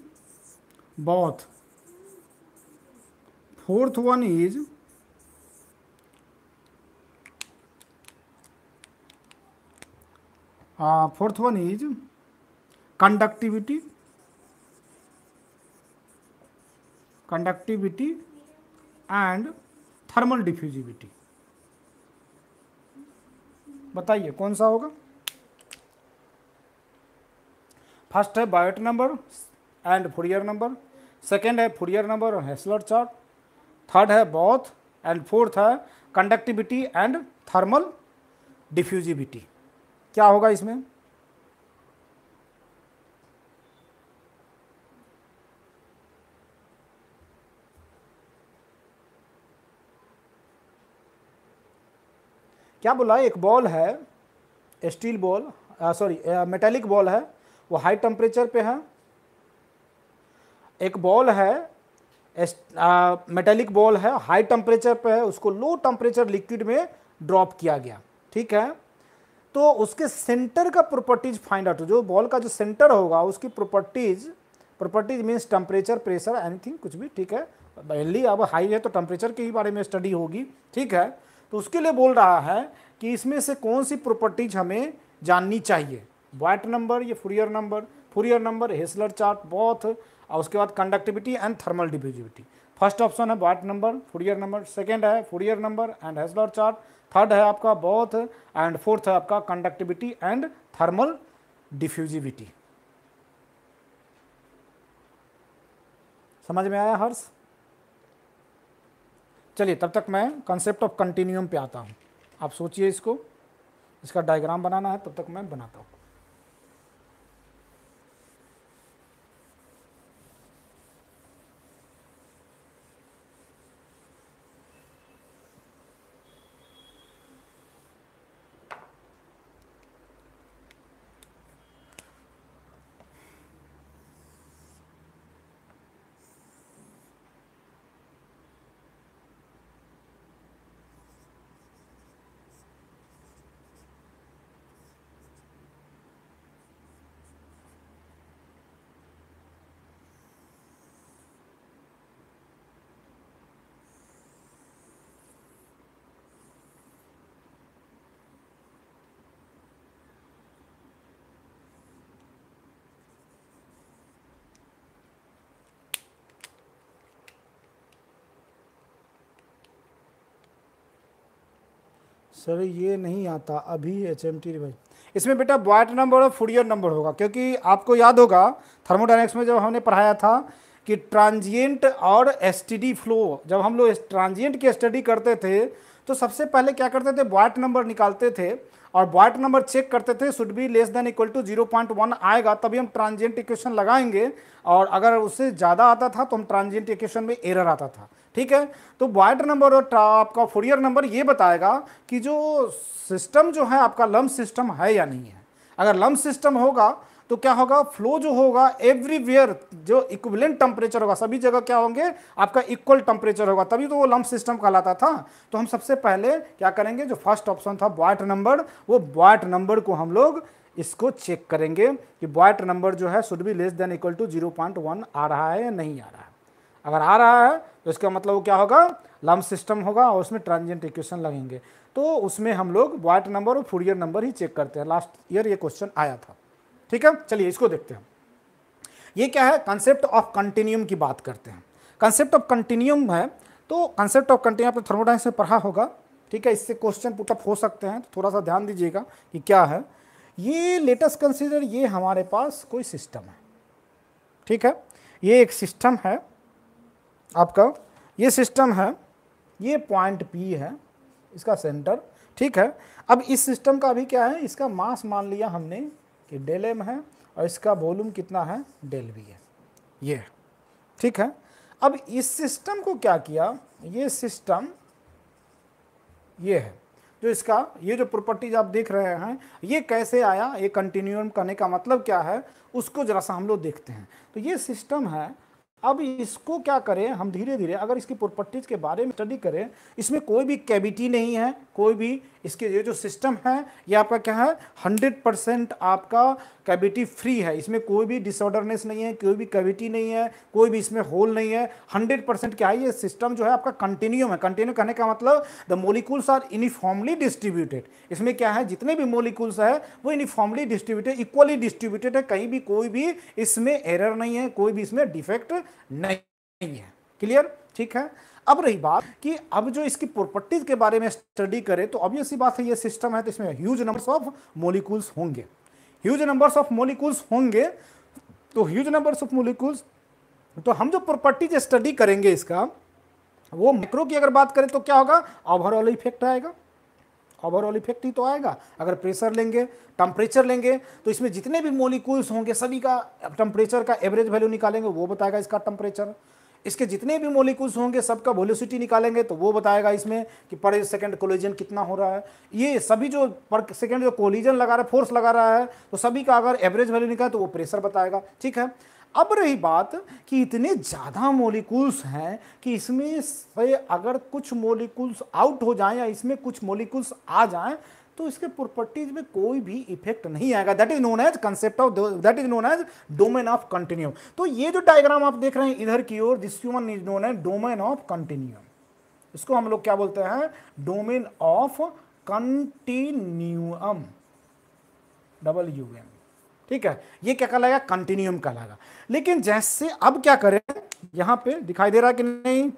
Speaker 1: both fourth one is uh, fourth one is conductivity conductivity and thermal diffusivity बताइए कौन सा होगा first है Biot number and Fourier number second है Fourier number और Heisler chart third है both and fourth है conductivity and thermal diffusivity क्या होगा इसमें क्या बोला एक बॉल है steel ball sorry metallic ball है वो हाई टेम्परेचर पे है एक बॉल है मेटेलिक बॉल है हाई टेम्परेचर पे है उसको लो टेम्परेचर लिक्विड में ड्रॉप किया गया ठीक है तो उसके सेंटर का प्रॉपर्टीज फाइंड आउट जो बॉल का जो सेंटर होगा उसकी properties properties means temperature pressure anything कुछ भी ठीक है मेनली अब हाई है तो टेम्परेचर के ही बारे में स्टडी होगी ठीक है तो उसके लिए बोल रहा है कि इसमें से कौन सी प्रॉपर्टीज हमें जाननी चाहिए वाइट नंबर या Fourier number Fourier number Heisler chart बहुत और उसके बाद conductivity and thermal diffusivity first option है Biot number Fourier number second है Fourier number and Heisler chart third है आपका बोथ एंड फोर्थ है आपका कंडक्टिविटी एंड थर्मल डिफ्यूजिविटी समझ में आया हर्ष चलिए तब तक मैं कंसेप्ट ऑफ कंटिन्यूम पे आता हूँ आप सोचिए इसको इसका डायग्राम बनाना है तब तक मैं बनाता हूँ सर ये नहीं आता अभी एच एम टी रिवाइज इसमें बेटा बॉयट नंबर और फूडियर नंबर होगा क्योंकि आपको याद होगा थर्मोडाइनिक्स में जब हमने पढ़ाया था कि ट्रांजिएंट और एस फ्लो जब हम लोग ट्रांजिएंट की स्टडी करते थे तो सबसे पहले क्या करते थे बॉयट नंबर निकालते थे और बॉयट नंबर चेक करते थे should be less than equal to zero point one आएगा तभी हम ट्रांजिएंट इक्वेशन लगाएंगे और अगर उससे ज़्यादा आता था तो हम ट्रांजिएंट इक्वेशन में एरर आता था ठीक है तो वाइड नंबर और आपका फोरियर नंबर ये बताएगा कि जो सिस्टम जो है आपका लम्ब सिस्टम है या नहीं है अगर लम्ब सिस्टम होगा तो क्या होगा फ्लो जो होगा एवरीवेयर जो इक्विवेलेंट टेम्परेचर होगा सभी जगह क्या होंगे आपका इक्वल टेम्परेचर होगा तभी तो वो लम्ब सिस्टम कहलाता था तो हम सबसे पहले क्या करेंगे जो फर्स्ट ऑप्शन था बॉयट नंबर वो बॉयट नंबर को हम लोग इसको चेक करेंगे कि बॉयट नंबर जो है should be less than equal to zero point one आ रहा है या नहीं आ रहा है अगर आ रहा है तो इसका मतलब वो क्या होगा लम्ब सिस्टम होगा और उसमें ट्रांजेंट इक्वेशन लगेंगे तो उसमें हम लोग वाट नंबर और फूरियर नंबर ही चेक करते हैं लास्ट ईयर ये क्वेश्चन आया था ठीक है चलिए इसको देखते हैं ये क्या है कंसेप्ट ऑफ कंटिन्यूम की बात करते हैं कंसेप्ट ऑफ कंटिन्यूम है तो कंसेप्ट ऑफ कंटिन्यूम आपने थर्मोडाइन से पढ़ा होगा ठीक है इससे क्वेश्चन पुटअप हो सकते हैं तो थोड़ा सा ध्यान दीजिएगा कि क्या है ये लेटेस्ट कंसिडर ये हमारे पास कोई सिस्टम है ठीक है ये एक सिस्टम है आपका ये सिस्टम है ये पॉइंट पी है इसका सेंटर ठीक है अब इस सिस्टम का अभी क्या है इसका मास मान लिया हमने कि डेल एम है और इसका वॉल्यूम कितना है डेल बी है ये ठीक है अब इस सिस्टम को क्या किया ये सिस्टम ये है जो इसका ये जो प्रॉपर्टीज आप देख रहे हैं ये कैसे आया ये कंटिन्यूम करने का मतलब क्या है उसको जरा सा हम लोग देखते हैं तो ये सिस्टम है अब इसको क्या करें हम धीरे धीरे अगर इसकी प्रॉपर्टीज़ के बारे में स्टडी करें इसमें कोई भी कैविटी नहीं है कोई भी इसके ये जो सिस्टम है ये आपका क्या है हंड्रेड परसेंट आपका कैविटी फ्री है इसमें कोई भी डिसऑर्डरनेस नहीं है कोई भी कैविटी नहीं है कोई भी इसमें होल नहीं है हंड्रेड परसेंट क्या है ये सिस्टम जो है आपका कंटिन्यूम है कंटिन्यू करने का मतलब the molecules are uniformly distributed इसमें क्या है जितने भी मोलिकूल्स है वो यूनिफॉर्मली डिस्ट्रीब्यूटेड इक्वली डिस्ट्रीब्यूटेड है कहीं भी कोई भी इसमें एरर नहीं है कोई भी इसमें डिफेक्ट नहीं है क्लियर ठीक है अब रही बात कि अब जो इसकी प्रॉपर्टीज के बारे में स्टडी करें तो अभी ही बात है ये सिस्टम है तो इसमें ह्यूज नंबर्स ऑफ मोलिकूल्स होंगे ह्यूज नंबर्स ऑफ मोलिकूल्स होंगे तो ह्यूज नंबर्स ऑफ मोलिकूल्स तो हम जो प्रॉपर्टीज स्टडी करेंगे इसका वो मैक्रो की अगर बात करें तो क्या होगा ओवरऑल इफेक्ट आएगा ओवरऑल इफेक्ट ही तो आएगा अगर प्रेशर लेंगे टेम्परेचर लेंगे तो इसमें जितने भी मोलिकूल्स होंगे सभी का टेम्परेचर का एवरेज वैल्यू निकालेंगे वो बताएगा इसका टेम्परेचर इसके जितने भी मोलिकुल्स होंगे सबका वोलोसिटी निकालेंगे तो वो बताएगा इसमें कि पर सेकेंड कोलिजन कितना हो रहा है ये सभी जो पर सेकेंड जो कोलिजन लगा रहा है फोर्स लगा रहा है तो सभी का अगर एवरेज वैल्यू निकाले तो वो प्रेशर बताएगा ठीक है अब रही बात कि इतने ज़्यादा मोलिकुल्स हैं कि इसमें से अगर कुछ मोलिकुल्स आउट हो जाए या इसमें कुछ मोलिकुल्स आ जाए तो इसके प्रॉपर्टीज में कोई भी इफेक्ट नहीं आएगा that is known as concept of that is known as domain of continuum तो ये जो डायग्राम आप देख रहे हैं इधर की ओर this human is known as domain of continuum इसको हम लोग क्या बोलते हैं domain of continuum W M ठीक है ये क्या कहलाएगा कंटिन्यूम कहलाएगा लेकिन जैसे अब क्या करें यहां पे दिखाई दे रहा है कि नहीं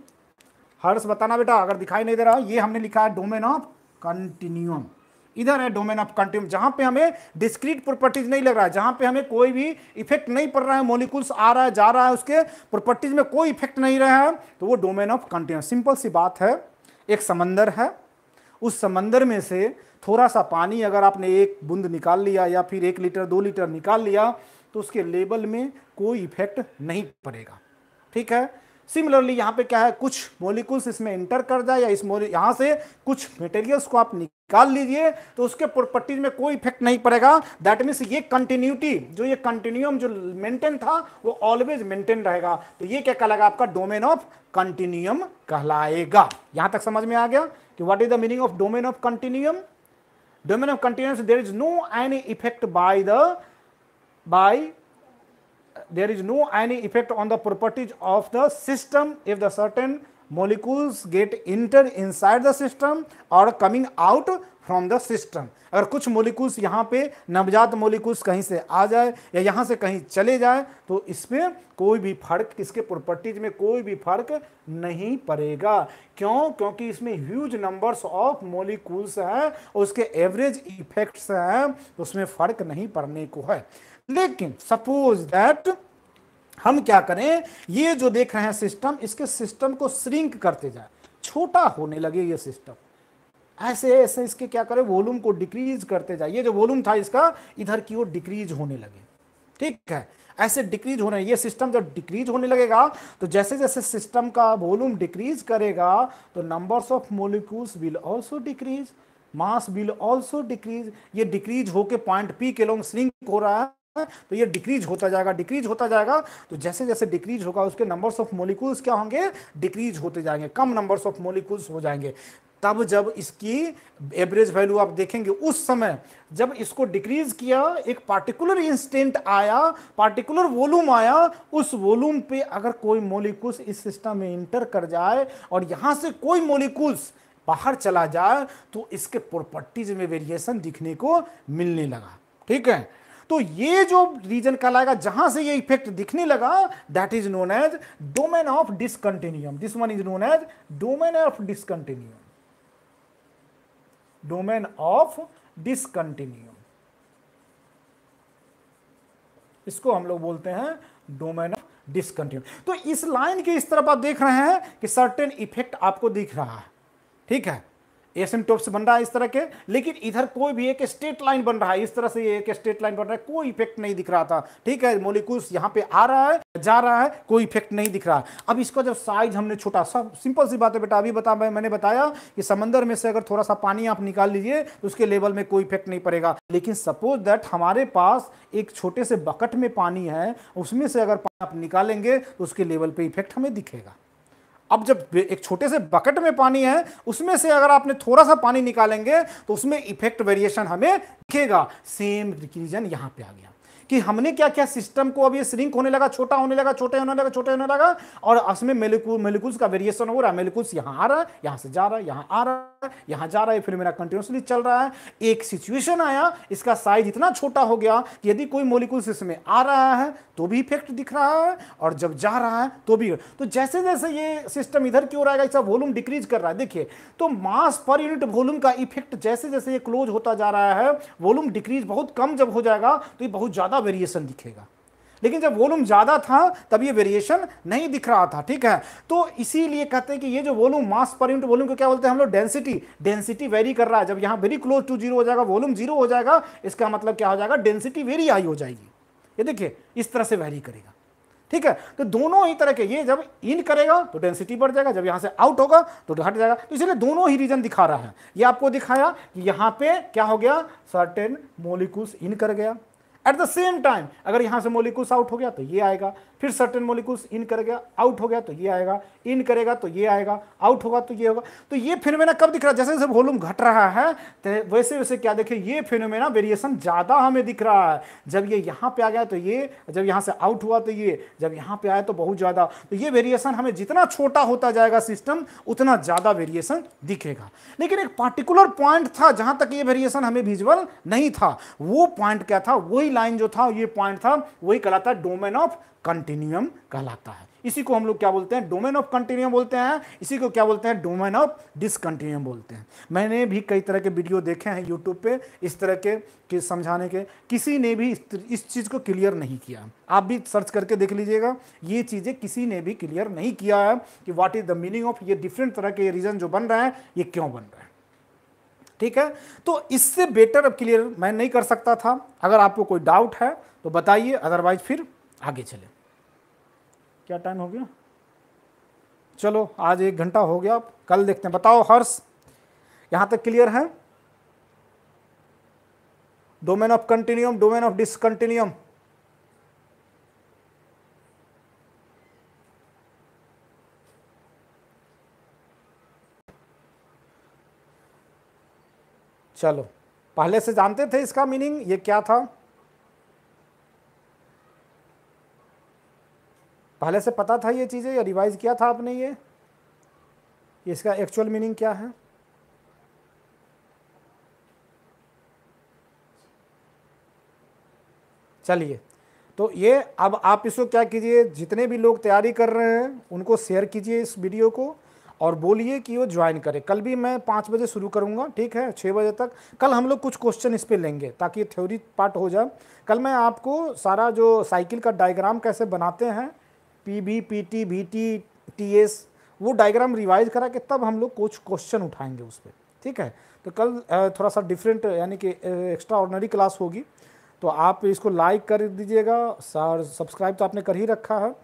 Speaker 1: हर्ष बताना बेटा अगर दिखाई नहीं दे रहा ये हमने लिखा है डोमेन ऑफ कंटिन्यूम इधर है डोमेन ऑफ कंटिन्यूम जहां पे हमें डिस्क्रीट प्रॉपर्टीज नहीं लग रहा है जहां पे हमें कोई भी इफेक्ट नहीं पड़ रहा है मोलिकुल्स आ रहा है जा रहा है उसके प्रॉपर्टीज में कोई इफेक्ट नहीं रहा है तो वो डोमेन ऑफ कंटिन्यूम सिंपल सी बात है एक समंदर है उस समंदर में से थोड़ा सा पानी अगर आपने एक बूंद निकाल लिया या फिर एक लीटर दो लीटर निकाल लिया तो उसके लेवल में कोई इफेक्ट नहीं पड़ेगा ठीक है सिमिलरली यहाँ पे क्या है कुछ मोलिकुल्स इसमें इंटर कर जाए या इस यहाँ से कुछ मटेरियल्स को आप निकाल लीजिए तो उसके प्रॉपर्टीज में कोई इफेक्ट नहीं पड़ेगा दैट मीन्स ये कंटिन्यूटी जो ये कंटिन्यूम जो मेंटेन था वो ऑलवेज मेंटेन रहेगा तो ये क्या कहलाएगा आपका डोमेन ऑफ कंटिन्यूम कहलाएगा यहां तक समझ में आ गया कि what is the meaning of domain of continuum domain of continuous there is no any effect by the by there is no any effect on the properties of the system if the certain molecules get enter inside the system or coming out from the system अगर कुछ मोलिकूल्स यहाँ पे नवजात मोलिकूल्स कहीं से आ जाए या यहाँ से कहीं चले जाए तो इसमें कोई भी फर्क इसके प्रॉपर्टीज में कोई भी फर्क नहीं पड़ेगा क्यों क्योंकि इसमें ह्यूज नंबर्स ऑफ मोलिकूल्स हैं उसके एवरेज इफेक्ट्स हैं तो उसमें फर्क नहीं पड़ने को है लेकिन सपोज दैट हम क्या करें ये जो देख रहे हैं सिस्टम इसके सिस्टम को श्रिंक करते जाए छोटा होने लगे ये सिस्टम ऐसे ऐसे इसके क्या करें वॉल्यूम को डिक्रीज करते जाए ये जो वॉल्यूम था इसका इधर की ओर डिक्रीज होने लगे ठीक है ऐसे डिक्रीज होने ये सिस्टम जब डिक्रीज होने लगेगा तो जैसे जैसे सिस्टम का वॉल्यूम डिक्रीज करेगा तो numbers of molecules will also decrease mass will also decrease ये डिक्रीज होके पॉइंट पी के लॉन्ग श्रिंक हो रहा है तो ये डिक्रीज होता जाएगा डिक्रीज होता जाएगा तो जैसे जैसे डिक्रीज होगा उसके नंबर्स ऑफ मोलिकुल्स क्या होंगे डिक्रीज होते जाएंगे कम नंबर्स ऑफ मोलिकुल्स हो जाएंगे तब जब इसकी एवरेज वैल्यू आप देखेंगे उस समय जब इसको डिक्रीज किया एक पार्टिकुलर इंस्टेंट आया पार्टिकुलर वॉल्यूम आया उस वॉल्यूम पे अगर कोई मोलिकुल्स इस सिस्टम में इंटर कर जाए और यहां से कोई मोलिकुल्स बाहर चला जाए तो इसके प्रॉपर्टीज में वेरिएशन दिखने को मिलने लगा ठीक है तो ये जो रीजन कहलाएगा जहां से ये इफेक्ट दिखने लगा that is known as domain of discontinuum this one is known as domain of discontinuum domain of discontinuum इसको हम लोग बोलते हैं डोमेन ऑफ डिसकंटिन्यू तो इस लाइन के इस तरफ आप देख रहे हैं कि सर्टेन इफेक्ट आपको दिख रहा है ठीक है टोप्स बन रहा है इस तरह के लेकिन इधर कोई भी एक स्टेट लाइन बन रहा है इस तरह से ये एक स्टेट लाइन बन रहा है कोई इफेक्ट नहीं दिख रहा था ठीक है मोलिकुल्स यहाँ पे आ रहा है जा रहा है कोई इफेक्ट नहीं दिख रहा है अब इसका जब साइज हमने छोटा सब सिंपल सी बात है बेटा अभी बता मैंने बताया कि समंदर में से अगर थोड़ा सा पानी आप निकाल लीजिए तो उसके लेवल में कोई इफेक्ट नहीं पड़ेगा लेकिन सपोज दैट हमारे पास एक छोटे से बकट में पानी है उसमें से अगर आप निकालेंगे तो उसके लेवल पर इफेक्ट हमें दिखेगा अब जब एक छोटे से बकेट में पानी है उसमें से अगर आपने थोड़ा सा पानी निकालेंगे तो उसमें इफेक्ट वेरिएशन हमें दिखेगा सेम रिकीजन यहां पे आ गया कि हमने क्या क्या सिस्टम को अब ये श्रिंक होने लगा छोटा होने लगा छोटे होने लगा छोटे होने लगा और उसमें मेलिकूल का वेरिएशन हो रहा है मेलिकुल्स यहाँ आ रहा है यहाँ से जा रहा है यहाँ आ रहा है यहाँ जा रहा है फिर मेरा कंटिन्यूसली चल रहा है एक सिचुएशन आया इसका साइज इतना छोटा हो गया कि यदि कोई मोलिकुल्स इसमें आ रहा है तो भी इफेक्ट दिख रहा है और जब जा रहा है तो भी तो जैसे जैसे ये सिस्टम इधर की ओर आएगा इसका वॉल्यूम डिक्रीज कर रहा है देखिए तो मास पर यूनिट वॉल्यूम का इफेक्ट जैसे जैसे ये क्लोज होता जा रहा है वॉल्यूम डिक्रीज बहुत कम जब हो जाएगा तो ये बहुत ज़्यादा ज़्यादा वेरिएशन दिखेगा लेकिन जब वॉल्यूम ज़्यादा था तब ये वेरिएशन नहीं दिख रहा था ठीक है तो इसीलिए कहते हैं कि ये जो volume mass per unit volume को क्या बोलते हैं हम लोग डेंसिटी डेंसिटी वेरी कर रहा है जब यहाँ वेरी क्लोज टू जीरो हो जाएगा वॉल्यूम जीरो हो जाएगा इसका मतलब क्या हो जाएगा डेंसिटी वेरी हाई हो जाएगी ये देखिए इस तरह से वेरी करेगा ठीक है तो दोनों ही तरह के ये जब इन करेगा तो डेंसिटी बढ़ जाएगा जब यहाँ से आउट होगा तो घट जाएगा तो इसलिए दोनों ही रीजन दिखा रहा है ये आपको दिखाया कि यहाँ पे क्या हो गया सर्टेन मोलिकूल्स इन कर गया एट द सेम टाइम अगर यहां से मोलिकुल्स आउट हो गया तो ये आएगा फिर सर्टेन मोलिकुल्स इन करेगा आउट हो गया तो ये आएगा इन करेगा तो ये आएगा आउट होगा तो ये होगा तो ये फिनोमेना कब दिख रहा है जैसे जैसे वॉल्यूम घट रहा है तो वैसे वैसे क्या देखें ये फिनोमेना वेरिएशन ज़्यादा हमें दिख रहा है जब ये यहाँ पे आ गया तो ये जब यहाँ से आउट हुआ तो ये जब यहाँ पे आया तो बहुत ज़्यादा तो ये वेरिएशन हमें जितना छोटा होता जाएगा सिस्टम उतना ज़्यादा वेरिएशन दिखेगा लेकिन एक पार्टिकुलर पॉइंट था जहाँ तक ये वेरिएशन हमें विजुअल नहीं था वो पॉइंट क्या था वही लाइन जो था ये पॉइंट था वही कहलाता डोमेन ऑफ कंटिन्यूम कहलाता है इसी को हम लोग क्या बोलते हैं डोमेन ऑफ कंटिन्यूम बोलते हैं इसी को क्या बोलते हैं डोमेन ऑफ डिसकंटिन्यूम बोलते हैं मैंने भी कई तरह के वीडियो देखे हैं यूट्यूब पे इस तरह के, कि समझाने के किसी ने भी इस, इस चीज़ को क्लियर नहीं किया आप भी सर्च करके देख लीजिएगा ये चीज़ें किसी ने भी क्लियर नहीं किया है कि what is the meaning of ये डिफरेंट तरह के रीज़न जो बन रहे हैं ये क्यों बन रहे हैं ठीक है तो इससे बेटर अब क्लियर मैं नहीं कर सकता था अगर आपको कोई डाउट है तो बताइए अदरवाइज फिर आगे चलें क्या टाइम हो गया चलो आज एक घंटा हो गया कल देखते हैं बताओ हर्ष यहां तक क्लियर है domain of continuum domain of discontinuum चलो पहले से जानते थे इसका मीनिंग ये क्या था पहले से पता था ये चीज़ें या रिवाइज किया था आपने ये इसका एक्चुअल मीनिंग क्या है चलिए तो ये अब आप इसको क्या कीजिए जितने भी लोग तैयारी कर रहे हैं उनको शेयर कीजिए इस वीडियो को और बोलिए कि वो ज्वाइन करें कल भी मैं पाँच बजे शुरू करूँगा ठीक है छः बजे तक कल हम लोग कुछ क्वेश्चन इस पर लेंगे ताकि थ्योरी पार्ट हो जाए कल मैं आपको सारा जो साइकिल का डायग्राम कैसे बनाते हैं पी भी P T B T T S वो डायग्राम रिवाइज करा के तब हम लोग कुछ क्वेश्चन उठाएंगे उस पर ठीक है तो कल थोड़ा सा डिफरेंट यानी कि एक्स्ट्रा ऑर्डनरी क्लास होगी तो आप इसको लाइक कर दीजिएगा सर सब्सक्राइब तो आपने कर ही रखा है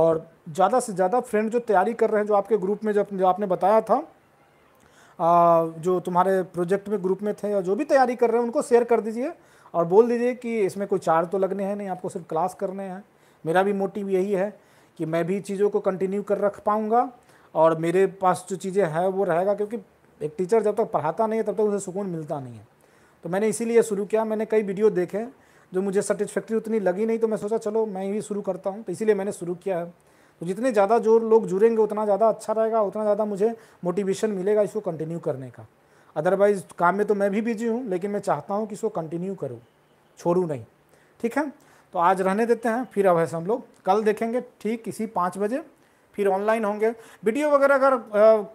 Speaker 1: और ज़्यादा से ज़्यादा फ्रेंड जो तैयारी कर रहे हैं जो आपके ग्रुप में जब जो आपने बताया था आ, जो तुम्हारे प्रोजेक्ट में ग्रुप में थे या जो भी तैयारी कर रहे हैं उनको शेयर कर दीजिए और बोल दीजिए कि इसमें कोई चार्ज तो लगने हैं नहीं आपको सिर्फ क्लास करने हैं मेरा भी मोटिव यही है कि मैं भी चीज़ों को कंटिन्यू कर रख पाऊँगा और मेरे पास जो चीज़ें हैं वो रहेगा क्योंकि एक टीचर जब तक पढ़ाता नहीं है तब तक उसे सुकून मिलता नहीं है तो मैंने इसीलिए शुरू किया मैंने कई वीडियो देखे जो मुझे सेटिस्फैक्ट्री उतनी लगी नहीं तो मैं सोचा चलो मैं ही शुरू करता हूँ तो इसीलिए मैंने शुरू किया है तो जितने ज़्यादा जो लोग जुड़ेंगे उतना ज़्यादा अच्छा रहेगा उतना ज़्यादा मुझे मोटिवेशन मिलेगा इसको कंटिन्यू करने का अदरवाइज़ काम में तो मैं भी बिजी हूँ लेकिन मैं चाहता हूँ कि इसको कंटिन्यू करूँ छोड़ूँ नहीं ठीक है तो आज रहने देते हैं फिर है हम लोग कल देखेंगे ठीक इसी पाँच बजे फिर ऑनलाइन होंगे वीडियो वगैरह अगर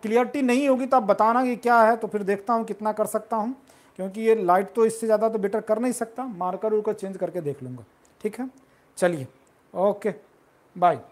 Speaker 1: क्लियरिटी नहीं होगी तो आप बताना कि क्या है तो फिर देखता हूँ कितना कर सकता हूँ क्योंकि ये लाइट तो इससे ज़्यादा तो बेटर कर नहीं सकता मार्कर उर्कर चेंज करके देख लूँगा ठीक है चलिए ओके बाय